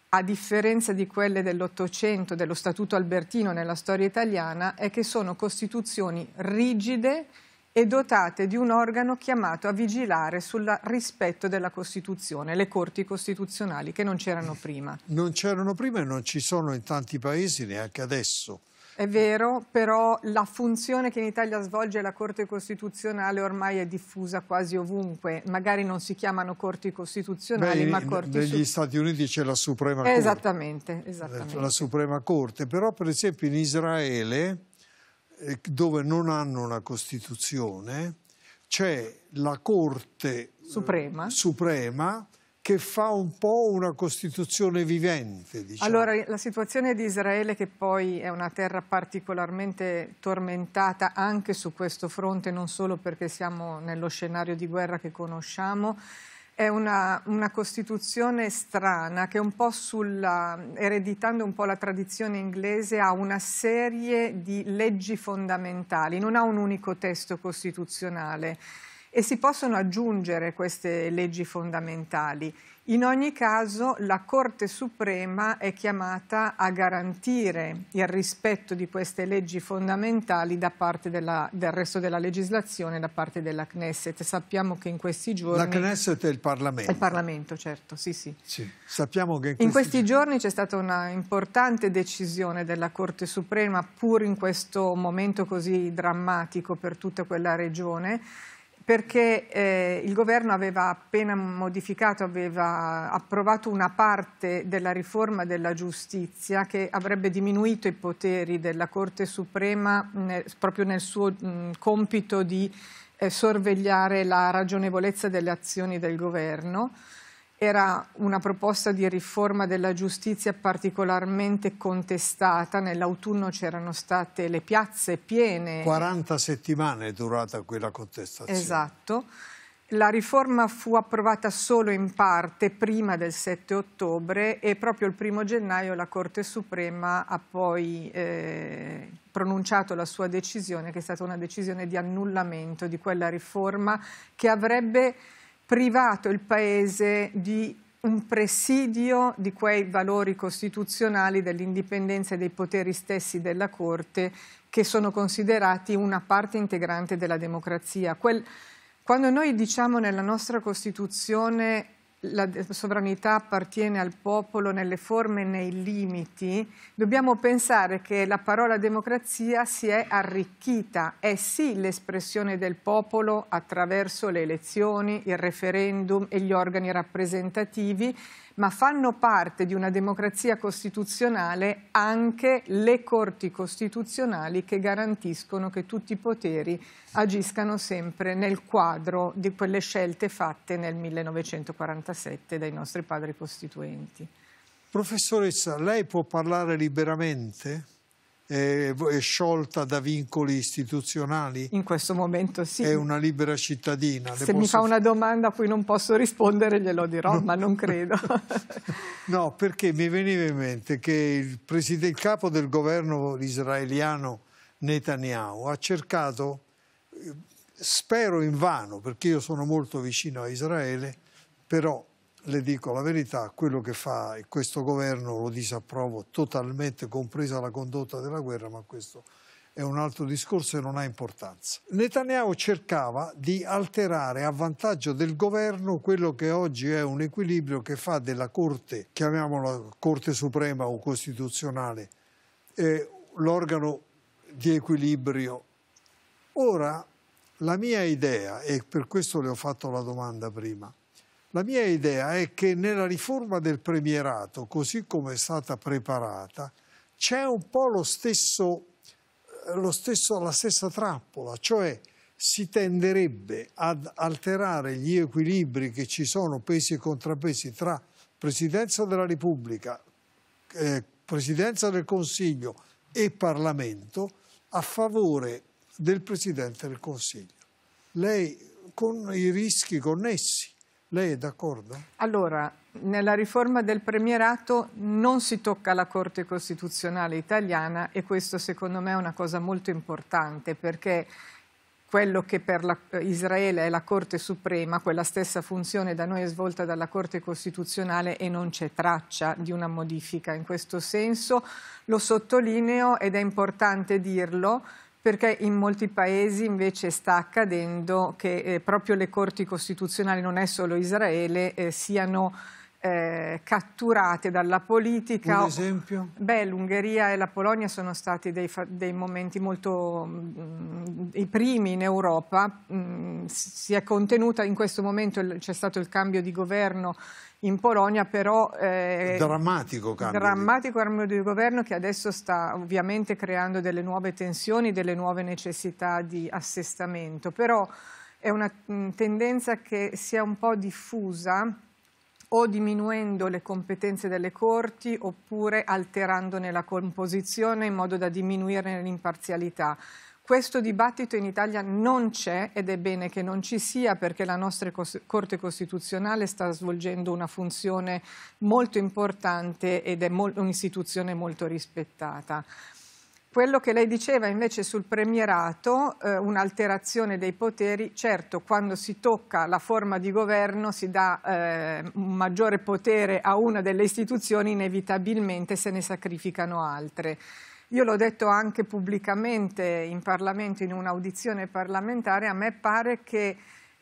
a differenza di quelle dell'Ottocento, dello Statuto Albertino nella storia italiana, è che sono costituzioni rigide e dotate di un organo chiamato a vigilare sul rispetto della Costituzione, le corti costituzionali, che non c'erano prima. Non c'erano prima e non ci sono in tanti paesi neanche adesso. È vero, però la funzione che in Italia svolge la Corte Costituzionale ormai è diffusa quasi ovunque. Magari non si chiamano corti costituzionali, Beh, ma corti... Negli su... Stati Uniti c'è la Suprema Corte. Esattamente, eh, esattamente. La Suprema Corte, però per esempio in Israele, eh, dove non hanno una Costituzione, c'è la Corte Suprema, eh, Suprema che fa un po' una Costituzione vivente. Diciamo. Allora, la situazione di Israele, che poi è una terra particolarmente tormentata anche su questo fronte, non solo perché siamo nello scenario di guerra che conosciamo, è una, una Costituzione strana che un po' sulla, ereditando un po' la tradizione inglese ha una serie di leggi fondamentali, non ha un unico testo costituzionale e si possono aggiungere queste leggi fondamentali. In ogni caso la Corte Suprema è chiamata a garantire il rispetto di queste leggi fondamentali da parte della, del resto della legislazione, da parte della Knesset. Sappiamo che in questi giorni... La Knesset è il Parlamento. È il Parlamento, certo, sì, sì. sì. Sappiamo che in questi, in questi giorni c'è stata una importante decisione della Corte Suprema, pur in questo momento così drammatico per tutta quella regione, perché eh, il governo aveva appena modificato, aveva approvato una parte della riforma della giustizia che avrebbe diminuito i poteri della Corte Suprema nel, proprio nel suo mh, compito di eh, sorvegliare la ragionevolezza delle azioni del governo era una proposta di riforma della giustizia particolarmente contestata. Nell'autunno c'erano state le piazze piene. 40 settimane è durata quella contestazione. Esatto. La riforma fu approvata solo in parte prima del 7 ottobre e proprio il primo gennaio la Corte Suprema ha poi eh, pronunciato la sua decisione, che è stata una decisione di annullamento di quella riforma che avrebbe privato il Paese di un presidio di quei valori costituzionali dell'indipendenza e dei poteri stessi della Corte che sono considerati una parte integrante della democrazia. Quel, quando noi diciamo nella nostra Costituzione la sovranità appartiene al popolo nelle forme e nei limiti, dobbiamo pensare che la parola democrazia si è arricchita, è eh sì l'espressione del popolo attraverso le elezioni, il referendum e gli organi rappresentativi, ma fanno parte di una democrazia costituzionale anche le corti costituzionali che garantiscono che tutti i poteri agiscano sempre nel quadro di quelle scelte fatte nel 1947 dai nostri padri costituenti. Professoressa, lei può parlare liberamente? è, è sciolta da vincoli istituzionali? In questo momento sì. È una libera cittadina. Se posso... mi fa una domanda a cui non posso rispondere glielo dirò, no. ma non credo. no, perché mi veniva in mente che il, il capo del governo israeliano Netanyahu ha cercato, eh, spero in vano, perché io sono molto vicino a Israele, però le dico la verità, quello che fa questo governo lo disapprovo totalmente, compresa la condotta della guerra, ma questo è un altro discorso e non ha importanza. Netanyahu cercava di alterare a vantaggio del governo quello che oggi è un equilibrio che fa della Corte, chiamiamola Corte Suprema o Costituzionale, l'organo di equilibrio. Ora, la mia idea, e per questo le ho fatto la domanda prima, la mia idea è che nella riforma del premierato, così come è stata preparata, c'è un po' lo stesso, eh, lo stesso, la stessa trappola, cioè si tenderebbe ad alterare gli equilibri che ci sono, pesi e contrapesi, tra Presidenza della Repubblica, eh, Presidenza del Consiglio e Parlamento a favore del Presidente del Consiglio. Lei con i rischi connessi lei è d'accordo? Allora, nella riforma del premierato non si tocca la Corte Costituzionale italiana e questo secondo me è una cosa molto importante perché quello che per la, Israele è la Corte Suprema, quella stessa funzione da noi è svolta dalla Corte Costituzionale e non c'è traccia di una modifica in questo senso. Lo sottolineo ed è importante dirlo perché in molti paesi invece sta accadendo che eh, proprio le corti costituzionali, non è solo Israele, eh, siano eh, catturate dalla politica. Un esempio? Beh, l'Ungheria e la Polonia sono stati dei, dei momenti molto mh, mm, i primi in Europa. Mh, mm, si è contenuta in questo momento c'è stato il cambio di governo in Polonia, però eh, drammatico cambio drammatico di... di governo che adesso sta ovviamente creando delle nuove tensioni, delle nuove necessità di assestamento. Però è una mm, tendenza che si è un po' diffusa o diminuendo le competenze delle corti oppure alterandone la composizione in modo da diminuirne l'imparzialità. Questo dibattito in Italia non c'è ed è bene che non ci sia perché la nostra Corte Costituzionale sta svolgendo una funzione molto importante ed è un'istituzione molto rispettata. Quello che lei diceva invece sul premierato, eh, un'alterazione dei poteri, certo quando si tocca la forma di governo si dà eh, un maggiore potere a una delle istituzioni, inevitabilmente se ne sacrificano altre. Io l'ho detto anche pubblicamente in Parlamento, in un'audizione parlamentare, a me pare che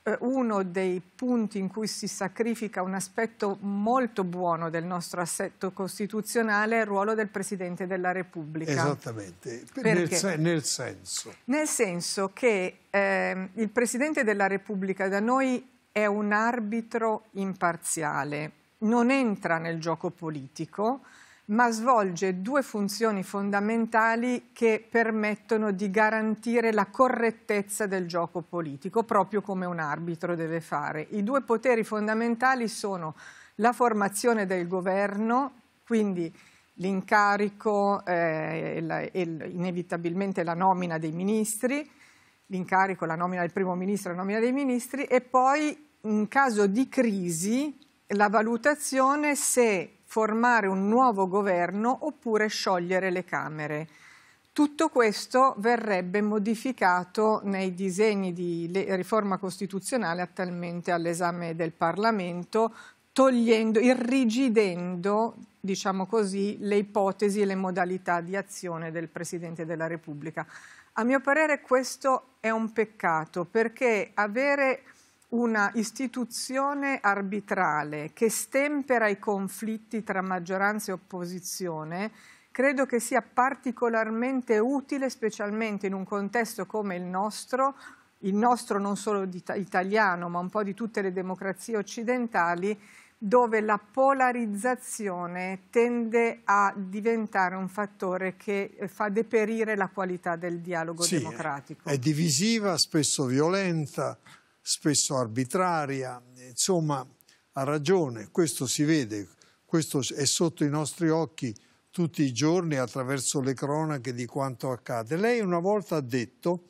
eh, uno dei punti in cui si sacrifica un aspetto molto buono del nostro assetto costituzionale è il ruolo del Presidente della Repubblica. Esattamente, nel, nel, senso. Nel senso che eh, il Presidente della Repubblica da noi è un arbitro imparziale, non entra nel gioco politico, ma svolge due funzioni fondamentali che permettono di garantire la correttezza del gioco politico, proprio come un arbitro deve fare. I due poteri fondamentali sono la formazione del governo, quindi l'incarico eh, e, e inevitabilmente la nomina dei ministri, l'incarico, la nomina del primo ministro, la nomina dei ministri e poi in caso di crisi la valutazione se formare un nuovo governo oppure sciogliere le Camere. Tutto questo verrebbe modificato nei disegni di riforma costituzionale attualmente all'esame del Parlamento, togliendo, irrigidendo, diciamo così, le ipotesi e le modalità di azione del Presidente della Repubblica. A mio parere questo è un peccato perché avere una istituzione arbitrale che stempera i conflitti tra maggioranza e opposizione credo che sia particolarmente utile, specialmente in un contesto come il nostro, il nostro non solo italiano, ma un po' di tutte le democrazie occidentali, dove la polarizzazione tende a diventare un fattore che eh, fa deperire la qualità del dialogo sì, democratico. È divisiva, spesso violenta, spesso arbitraria, insomma ha ragione, questo si vede, questo è sotto i nostri occhi tutti i giorni attraverso le cronache di quanto accade. Lei una volta ha detto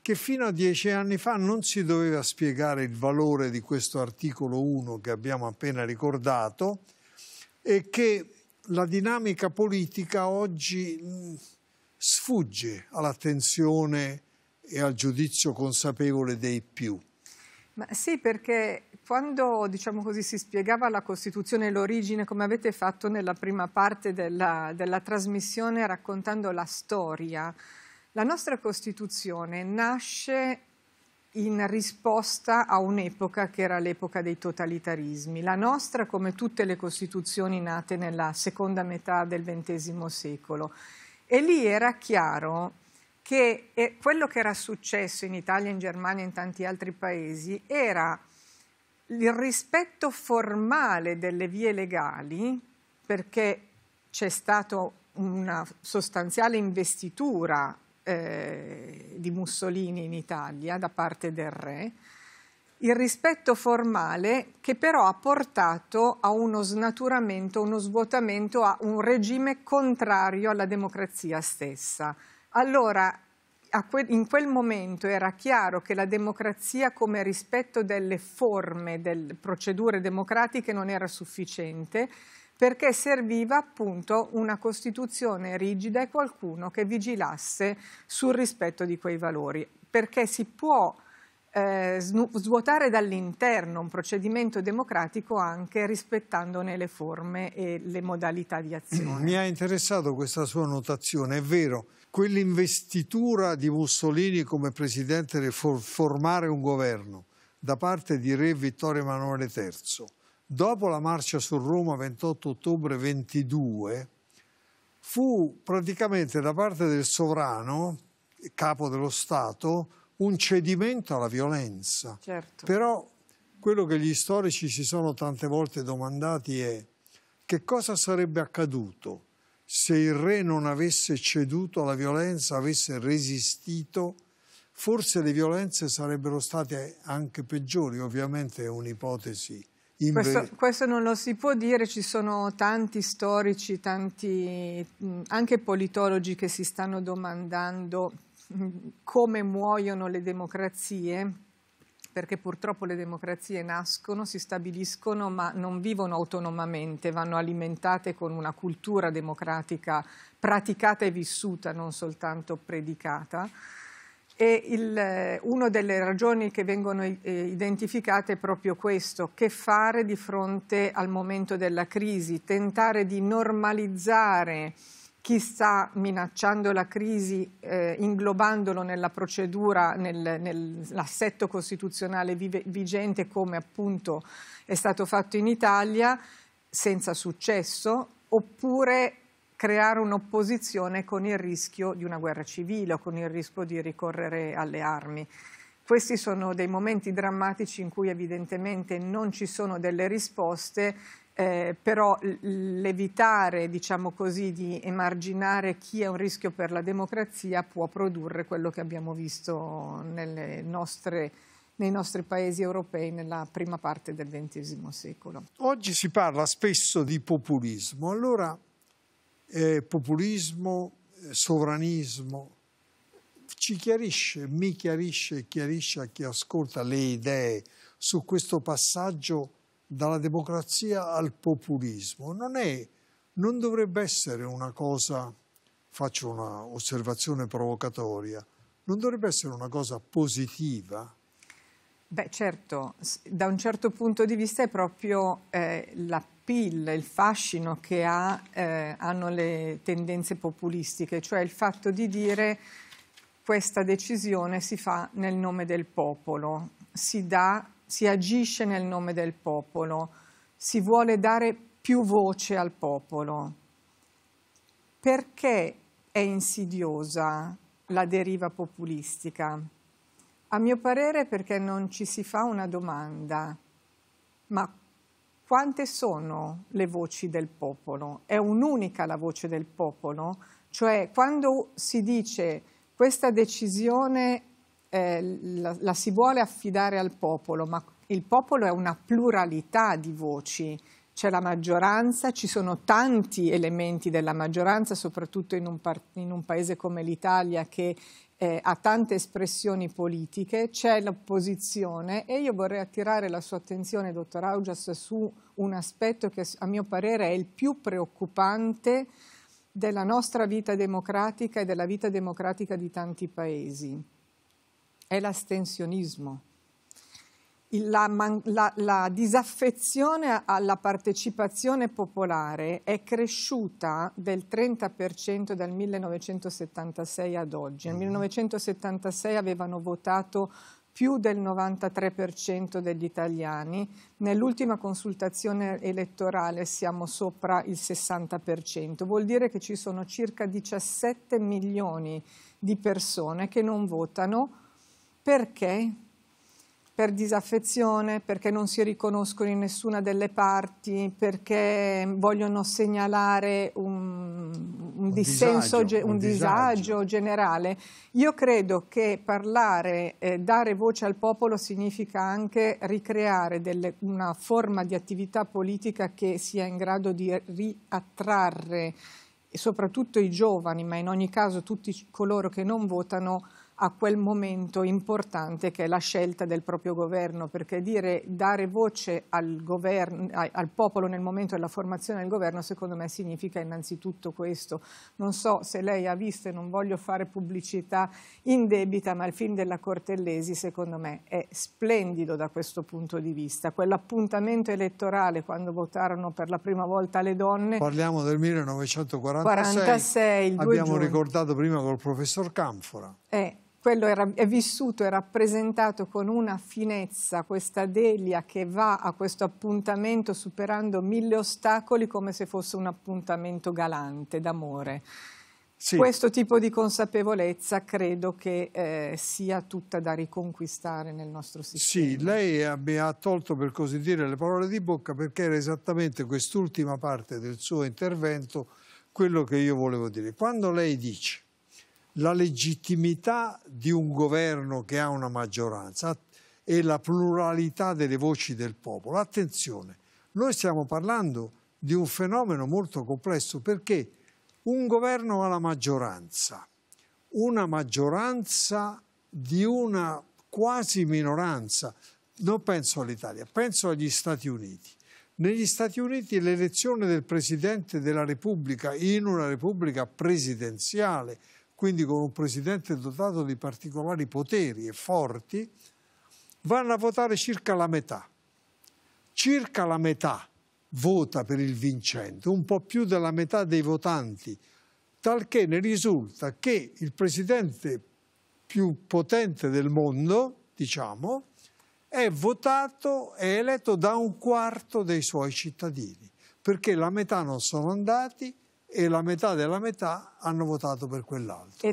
che fino a dieci anni fa non si doveva spiegare il valore di questo articolo 1 che abbiamo appena ricordato e che la dinamica politica oggi mm, sfugge all'attenzione e al giudizio consapevole dei più. Ma sì, perché quando diciamo così, si spiegava la Costituzione e l'origine, come avete fatto nella prima parte della, della trasmissione raccontando la storia, la nostra Costituzione nasce in risposta a un'epoca che era l'epoca dei totalitarismi. La nostra, come tutte le Costituzioni nate nella seconda metà del XX secolo. E lì era chiaro che eh, quello che era successo in Italia, in Germania e in tanti altri paesi era il rispetto formale delle vie legali, perché c'è stata una sostanziale investitura eh, di Mussolini in Italia da parte del re, il rispetto formale che però ha portato a uno snaturamento, uno svuotamento, a un regime contrario alla democrazia stessa. Allora, in quel momento era chiaro che la democrazia come rispetto delle forme, delle procedure democratiche non era sufficiente perché serviva appunto una Costituzione rigida e qualcuno che vigilasse sul rispetto di quei valori, perché si può eh, svuotare dall'interno un procedimento democratico anche rispettandone le forme e le modalità di azione. Mi ha interessato questa sua notazione, è vero quell'investitura di Mussolini come presidente per formare un governo da parte di re Vittorio Emanuele III, dopo la marcia su Roma 28 ottobre 22, fu praticamente da parte del sovrano, capo dello Stato, un cedimento alla violenza. Certo. Però quello che gli storici si sono tante volte domandati è che cosa sarebbe accaduto se il re non avesse ceduto alla violenza, avesse resistito, forse le violenze sarebbero state anche peggiori, ovviamente è un'ipotesi. Questo, questo, non lo si può dire, ci sono tanti storici, tanti anche politologi che si stanno domandando come muoiono le democrazie perché purtroppo le democrazie nascono, si stabiliscono ma non vivono autonomamente, vanno alimentate con una cultura democratica praticata e vissuta, non soltanto predicata. E il, eh, una delle ragioni che vengono eh, identificate è proprio questo, che fare di fronte al momento della crisi, tentare di normalizzare chi sta minacciando la crisi, eh, inglobandolo nella procedura, nel, nell'assetto costituzionale vive, vigente come appunto è stato fatto in Italia, senza successo, oppure creare un'opposizione con il rischio di una guerra civile o con il rischio di ricorrere alle armi. Questi sono dei momenti drammatici in cui evidentemente non ci sono delle risposte eh, però l'evitare, diciamo così, di emarginare chi è un rischio per la democrazia può produrre quello che abbiamo visto nostre, nei nostri paesi europei nella prima parte del XX secolo. Oggi si parla spesso di populismo, allora eh, populismo, eh, sovranismo, ci chiarisce, mi chiarisce, chiarisce a chi ascolta le idee su questo passaggio dalla democrazia al populismo, non, è, non dovrebbe essere una cosa, faccio un'osservazione provocatoria, non dovrebbe essere una cosa positiva? Beh certo, da un certo punto di vista è proprio eh, la PIL, il fascino che ha, eh, hanno le tendenze populistiche, cioè il fatto di dire questa decisione si fa nel nome del popolo, si dà si agisce nel nome del popolo, si vuole dare più voce al popolo. Perché è insidiosa la deriva populistica? A mio parere perché non ci si fa una domanda, ma quante sono le voci del popolo? È un'unica la voce del popolo? Cioè quando si dice questa decisione eh, la, la, si vuole affidare al popolo, ma il popolo è una pluralità di voci. C'è la maggioranza, ci sono tanti elementi della maggioranza, soprattutto in un, in un paese come l'Italia che eh, ha tante espressioni politiche, c'è l'opposizione e io vorrei attirare la sua attenzione, dottor Augias, su un aspetto che a mio parere è il più preoccupante della nostra vita democratica e della vita democratica di tanti paesi è l'astensionismo, la, la, la, disaffezione alla partecipazione popolare è cresciuta del 30% dal 1976 ad oggi. Nel 1976 mm-hmm. avevano votato più del 93% degli italiani, nell'ultima consultazione elettorale siamo sopra il 60%, vuol dire che ci sono circa 17 milioni di persone che non votano perché? Per disaffezione, perché non si riconoscono in nessuna delle parti, perché vogliono segnalare un, un, un dissenso, disagio, un, disagio. disagio. generale. Io credo che parlare, eh, dare voce al popolo significa anche ricreare delle, una forma di attività politica che sia in grado di riattrarre soprattutto i giovani, ma in ogni caso tutti coloro che non votano, a quel momento importante che è la scelta del proprio governo, perché dire dare voce al, governo, al popolo nel momento della formazione del governo secondo me significa innanzitutto questo. Non so se lei ha visto e non voglio fare pubblicità indebita, ma il film della Cortellesi secondo me è splendido da questo punto di vista. Quell'appuntamento elettorale quando votarono per la prima volta le donne. Parliamo del 1946, 46, abbiamo giugno. ricordato prima col professor Canfora. Eh, quello era, è vissuto e rappresentato con una finezza, questa Delia che va a questo appuntamento superando mille ostacoli come se fosse un appuntamento galante, d'amore. Sì. Questo tipo di consapevolezza credo che eh, sia tutta da riconquistare nel nostro sistema. Sì, lei mi ha tolto per così dire le parole di bocca perché era esattamente quest'ultima parte del suo intervento quello che io volevo dire. Quando lei dice la legittimità di un governo che ha una maggioranza e la pluralità delle voci del popolo. Attenzione, noi stiamo parlando di un fenomeno molto complesso perché un governo ha la maggioranza, una maggioranza di una quasi minoranza. Non penso all'Italia, penso agli Stati Uniti. Negli Stati Uniti l'elezione del Presidente della Repubblica in una Repubblica presidenziale quindi con un presidente dotato di particolari poteri e forti, vanno a votare circa la metà. Circa la metà vota per il vincente, un po' più della metà dei votanti, talché ne risulta che il presidente più potente del mondo, diciamo, è votato, è eletto da un quarto dei suoi cittadini, perché la metà non sono andati e la metà della metà hanno votato per quell'altro.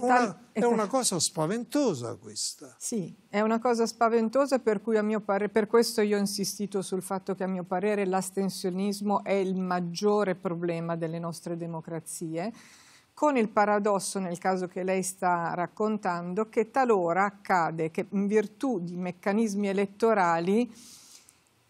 è una cosa spaventosa questa. Sì, è una cosa spaventosa per cui a mio parere, per questo io ho insistito sul fatto che a mio parere l'astensionismo è il maggiore problema delle nostre democrazie, con il paradosso nel caso che lei sta raccontando che talora accade che in virtù di meccanismi elettorali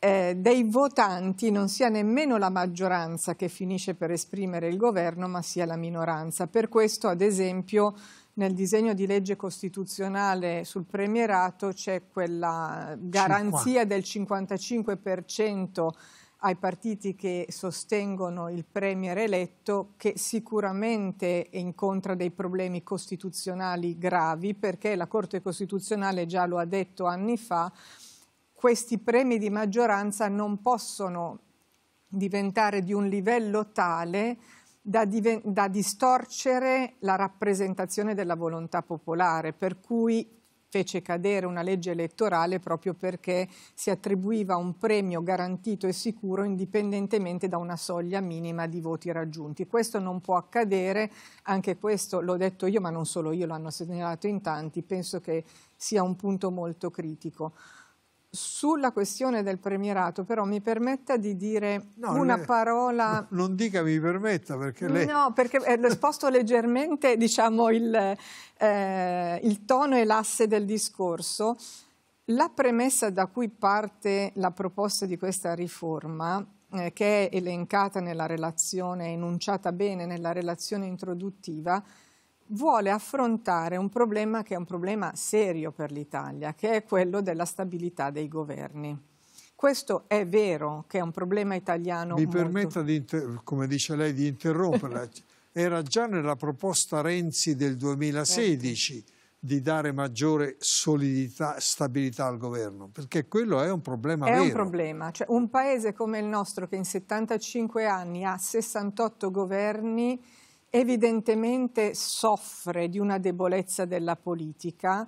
eh, dei votanti non sia nemmeno la maggioranza che finisce per esprimere il governo, ma sia la minoranza. Per questo, ad esempio, nel disegno di legge costituzionale sul premierato c'è quella garanzia 50. del 55% ai partiti che sostengono il Premier eletto che sicuramente incontra dei problemi costituzionali gravi perché la Corte Costituzionale già lo ha detto anni fa questi premi di maggioranza non possono diventare di un livello tale da, da, distorcere la rappresentazione della volontà popolare, per cui fece cadere una legge elettorale proprio perché si attribuiva un premio garantito e sicuro indipendentemente da una soglia minima di voti raggiunti. Questo non può accadere, anche questo l'ho detto io, ma non solo io, l'hanno segnalato in tanti, penso che sia un punto molto critico sulla questione del premierato, però mi permetta di dire no, una lei, parola. non dica mi permetta perché lei. No, perché esposto eh, leggermente diciamo, il, eh, il tono e l'asse del discorso. La premessa da cui parte la proposta di questa riforma, eh, che è elencata nella relazione, enunciata bene nella relazione introduttiva, vuole affrontare un problema che è un problema serio per l'Italia, che è quello della stabilità dei governi. Questo è vero che è un problema italiano. Mi molto... permetta, come dice lei, di interromperla. Era già nella proposta Renzi del 2016 certo. di dare maggiore solidità, stabilità al governo, perché quello è un problema è vero. È un problema. Cioè, un paese come il nostro, che in 75 anni ha 68 governi, evidentemente soffre di una debolezza della politica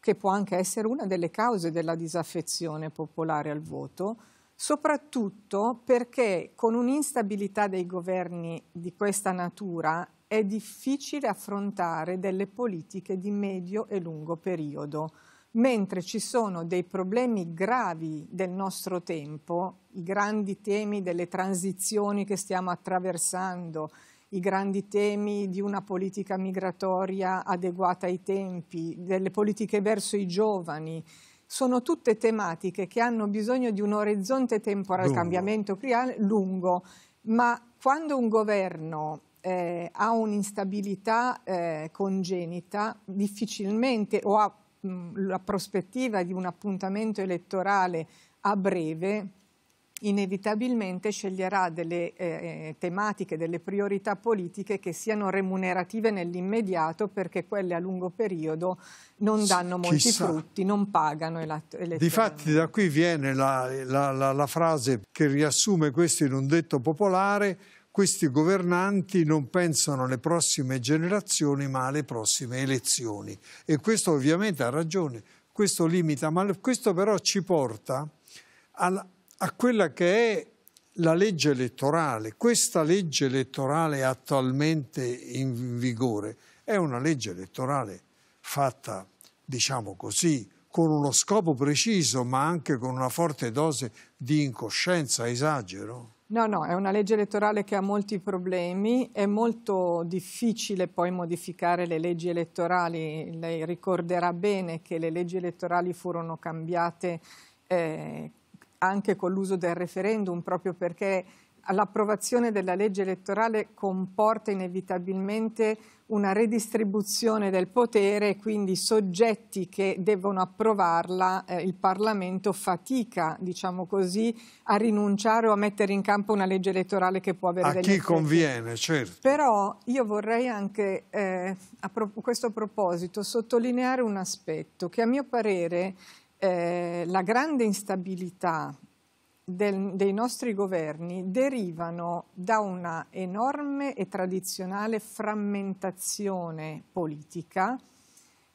che può anche essere una delle cause della disaffezione popolare al voto, soprattutto perché con un'instabilità dei governi di questa natura è difficile affrontare delle politiche di medio e lungo periodo, mentre ci sono dei problemi gravi del nostro tempo, i grandi temi delle transizioni che stiamo attraversando, i grandi temi di una politica migratoria adeguata ai tempi, delle politiche verso i giovani, sono tutte tematiche che hanno bisogno di un orizzonte temporale, lungo. cambiamento lungo, ma quando un governo eh, ha un'instabilità eh, congenita, difficilmente o ha mh, la prospettiva di un appuntamento elettorale a breve, inevitabilmente sceglierà delle eh, eh, tematiche, delle priorità politiche che siano remunerative nell'immediato perché quelle a lungo periodo non danno molti Chissà. frutti, non pagano elettoralmente. Difatti da qui viene la, la, la, la frase che riassume questo in un detto popolare questi governanti non pensano alle prossime generazioni ma alle prossime elezioni e questo ovviamente ha ragione, questo limita, ma questo però ci porta alla a quella che è la legge elettorale. Questa legge elettorale attualmente in vigore è una legge elettorale fatta, diciamo così, con uno scopo preciso, ma anche con una forte dose di incoscienza, esagero? No, no, è una legge elettorale che ha molti problemi, è molto difficile poi modificare le leggi elettorali. Lei ricorderà bene che le leggi elettorali furono cambiate eh, anche con l'uso del referendum, proprio perché l'approvazione della legge elettorale comporta inevitabilmente una redistribuzione del potere, e quindi i soggetti che devono approvarla, eh, il Parlamento fatica, diciamo così, a rinunciare o a mettere in campo una legge elettorale che può avere a degli A chi effetti. conviene, certo. Però io vorrei anche eh, a pro questo proposito sottolineare un aspetto che a mio parere eh, la grande instabilità del, dei nostri governi derivano da una enorme e tradizionale frammentazione politica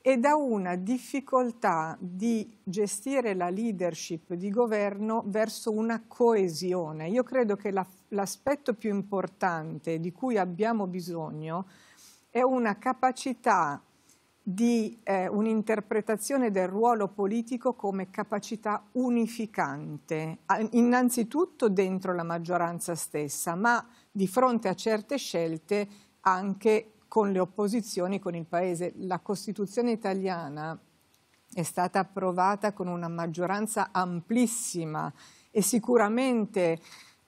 e da una difficoltà di gestire la leadership di governo verso una coesione. Io credo che l'aspetto la, più importante di cui abbiamo bisogno è una capacità di eh, un'interpretazione del ruolo politico come capacità unificante, innanzitutto dentro la maggioranza stessa, ma di fronte a certe scelte anche con le opposizioni, con il Paese. La Costituzione italiana è stata approvata con una maggioranza amplissima e sicuramente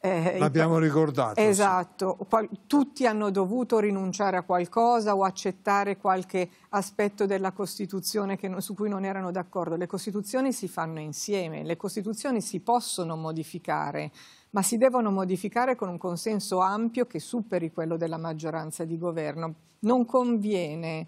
eh, eh L'abbiamo ricordato. Esatto, sì. tutti hanno dovuto rinunciare a qualcosa o accettare qualche aspetto della Costituzione che, su cui non erano d'accordo. Le Costituzioni si fanno insieme, le Costituzioni si possono modificare, ma si devono modificare con un consenso ampio che superi quello della maggioranza di governo. Non conviene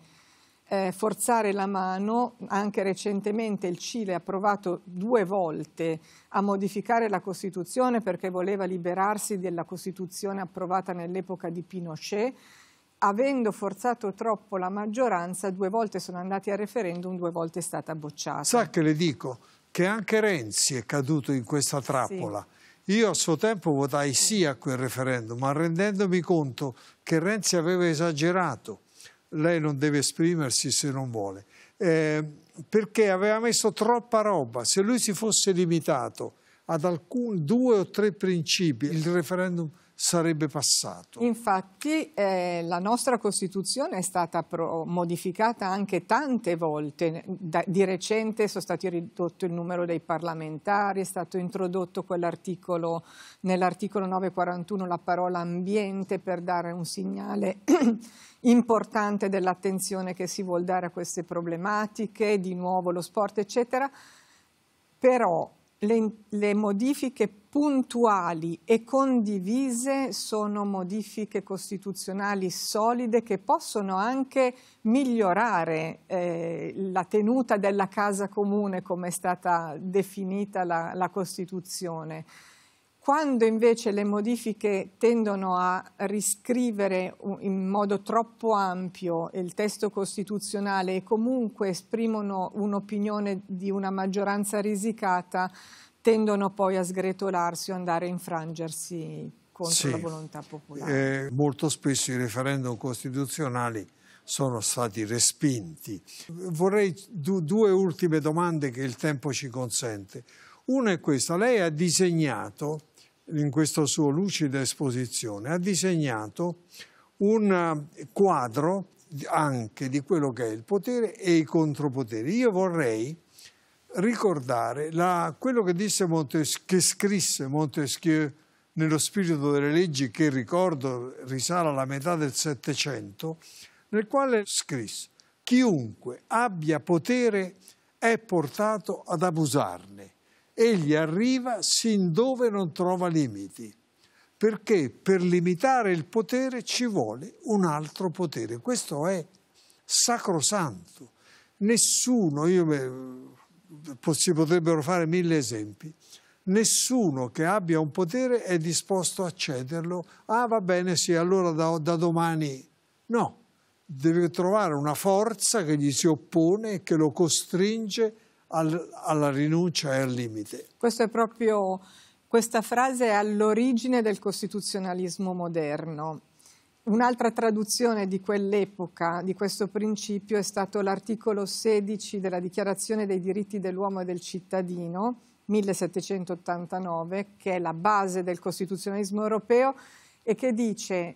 eh, forzare la mano, anche recentemente il Cile ha provato due volte a modificare la Costituzione perché voleva liberarsi della Costituzione approvata nell'epoca di Pinochet, avendo forzato troppo la maggioranza, due volte sono andati al referendum, due volte è stata bocciata. Sa che le dico che anche Renzi è caduto in questa trappola. Sì. Io a suo tempo votai sì a quel referendum, ma rendendomi conto che Renzi aveva esagerato lei non deve esprimersi se non vuole. Eh, perché aveva messo troppa roba, se lui si fosse limitato ad alcuni due o tre principi, il referendum sarebbe passato. Infatti eh, la nostra Costituzione è stata modificata anche tante volte, da, di recente sono stati ridotto il numero dei parlamentari, è stato introdotto quell'articolo, nell'articolo 941 la parola ambiente per dare un segnale importante dell'attenzione che si vuol dare a queste problematiche, di nuovo lo sport eccetera, però le, le modifiche puntuali e condivise sono modifiche costituzionali solide che possono anche migliorare eh, la tenuta della casa comune come è stata definita la, la Costituzione. Quando invece le modifiche tendono a riscrivere in modo troppo ampio il testo costituzionale e comunque esprimono un'opinione di una maggioranza risicata, tendono poi a sgretolarsi o andare a infrangersi contro sì, la volontà popolare. Eh, molto spesso i referendum costituzionali sono stati respinti. Vorrei du due ultime domande che il tempo ci consente. Una è questa, lei ha disegnato in questa sua lucida esposizione, ha disegnato un eh, quadro anche di quello che è il potere e i contropoteri. Io vorrei ricordare la, quello che, disse che, scrisse Montesquieu nello spirito delle leggi che ricordo risale alla metà del Settecento, nel quale scrisse chiunque abbia potere è portato ad abusarne egli arriva sin dove non trova limiti, perché per limitare il potere ci vuole un altro potere. Questo è sacrosanto. Nessuno, io, si potrebbero fare mille esempi, nessuno che abbia un potere è disposto a cederlo. Ah, va bene, sì, allora da, da domani. No, deve trovare una forza che gli si oppone e che lo costringe a al, alla rinuncia e al limite. Questo è proprio, questa frase è all'origine del costituzionalismo moderno. Un'altra traduzione di quell'epoca, di questo principio, è stato l'articolo 16 della Dichiarazione dei diritti dell'uomo e del cittadino, 1789, che è la base del costituzionalismo europeo e che dice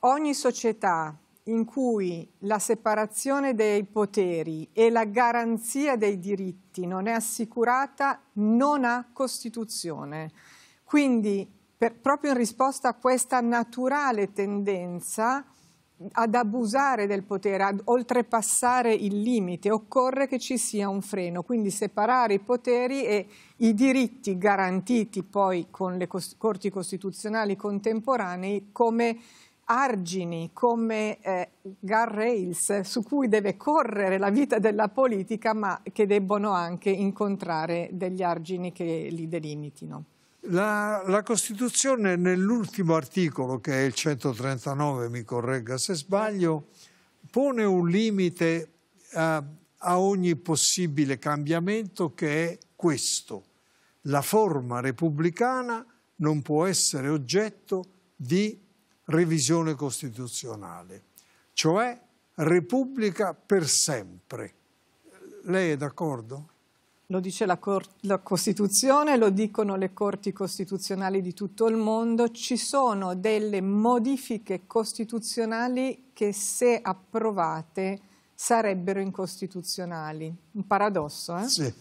ogni società in cui la separazione dei poteri e la garanzia dei diritti non è assicurata non ha Costituzione. Quindi, per, proprio in risposta a questa naturale tendenza ad abusare del potere, ad oltrepassare il limite, occorre che ci sia un freno, quindi separare i poteri e i diritti garantiti poi con le corti costituzionali contemporanei come argini, come eh, guardrails su cui deve correre la vita della politica, ma che debbono anche incontrare degli argini che li delimitino. La, la Costituzione nell'ultimo articolo, che è il 139, mi corregga se sbaglio, pone un limite a, eh, a ogni possibile cambiamento che è questo. La forma repubblicana non può essere oggetto di revisione costituzionale, cioè Repubblica per sempre. Lei è d'accordo? Lo dice la, la, Costituzione, lo dicono le corti costituzionali di tutto il mondo. Ci sono delle modifiche costituzionali che se approvate sarebbero incostituzionali. Un paradosso, eh? Sì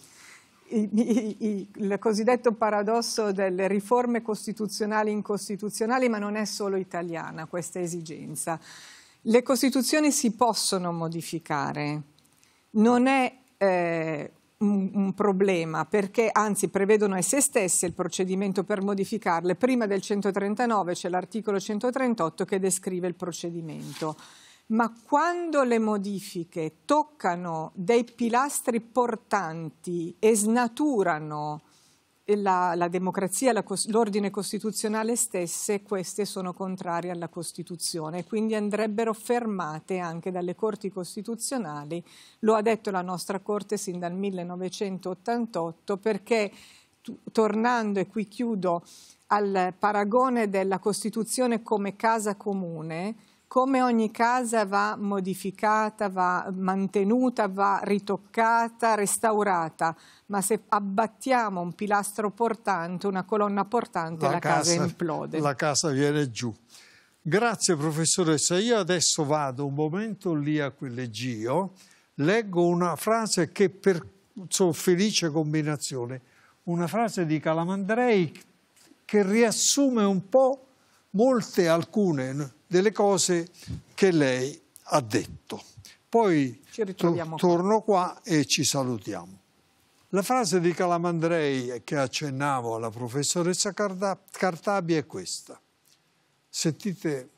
il cosiddetto paradosso delle riforme costituzionali incostituzionali, ma non è solo italiana questa esigenza. Le Costituzioni si possono modificare, non è eh, un, un, problema perché anzi prevedono a se stesse il procedimento per modificarle. Prima del 139 c'è l'articolo 138 che descrive il procedimento ma quando le modifiche toccano dei pilastri portanti e snaturano la, la democrazia, l'ordine costituzionale stesse, queste sono contrarie alla Costituzione, quindi andrebbero fermate anche dalle corti costituzionali. Lo ha detto la nostra Corte sin dal 1988 perché, tornando, e qui chiudo, al paragone della Costituzione come casa comune, come ogni casa va modificata, va mantenuta, va ritoccata, restaurata, ma se abbattiamo un pilastro portante, una colonna portante, la, la casa, casa implode. La casa viene giù. Grazie professoressa, io adesso vado un momento lì a Quilegio, leggo una frase che per so, felice combinazione, una frase di Calamandrei che riassume un po' molte, alcune delle cose che lei ha detto. Poi to torno qua e ci salutiamo. La frase di Calamandrei che accennavo alla professoressa Cartabia è questa. Sentite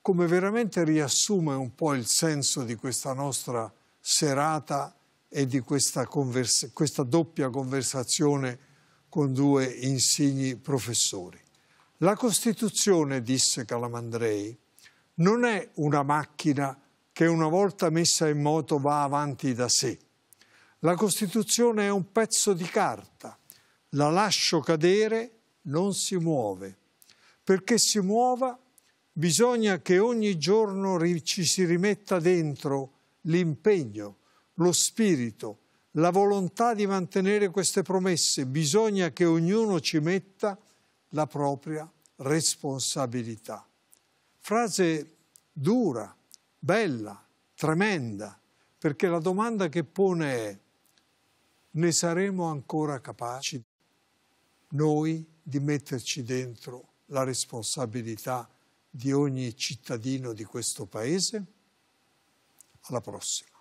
come veramente riassume un po' il senso di questa nostra serata e di questa, questa doppia conversazione con due insigni professori. La Costituzione, disse Calamandrei, non è una macchina che una volta messa in moto va avanti da sé. La Costituzione è un pezzo di carta. La lascio cadere, non si muove. Perché si muova bisogna che ogni giorno ci si rimetta dentro l'impegno, lo spirito, la volontà di mantenere queste promesse. Bisogna che ognuno ci metta la propria responsabilità. Frase dura, bella, tremenda, perché la domanda che pone è ne saremo ancora capaci noi di metterci dentro la responsabilità di ogni cittadino di questo Paese? Alla prossima.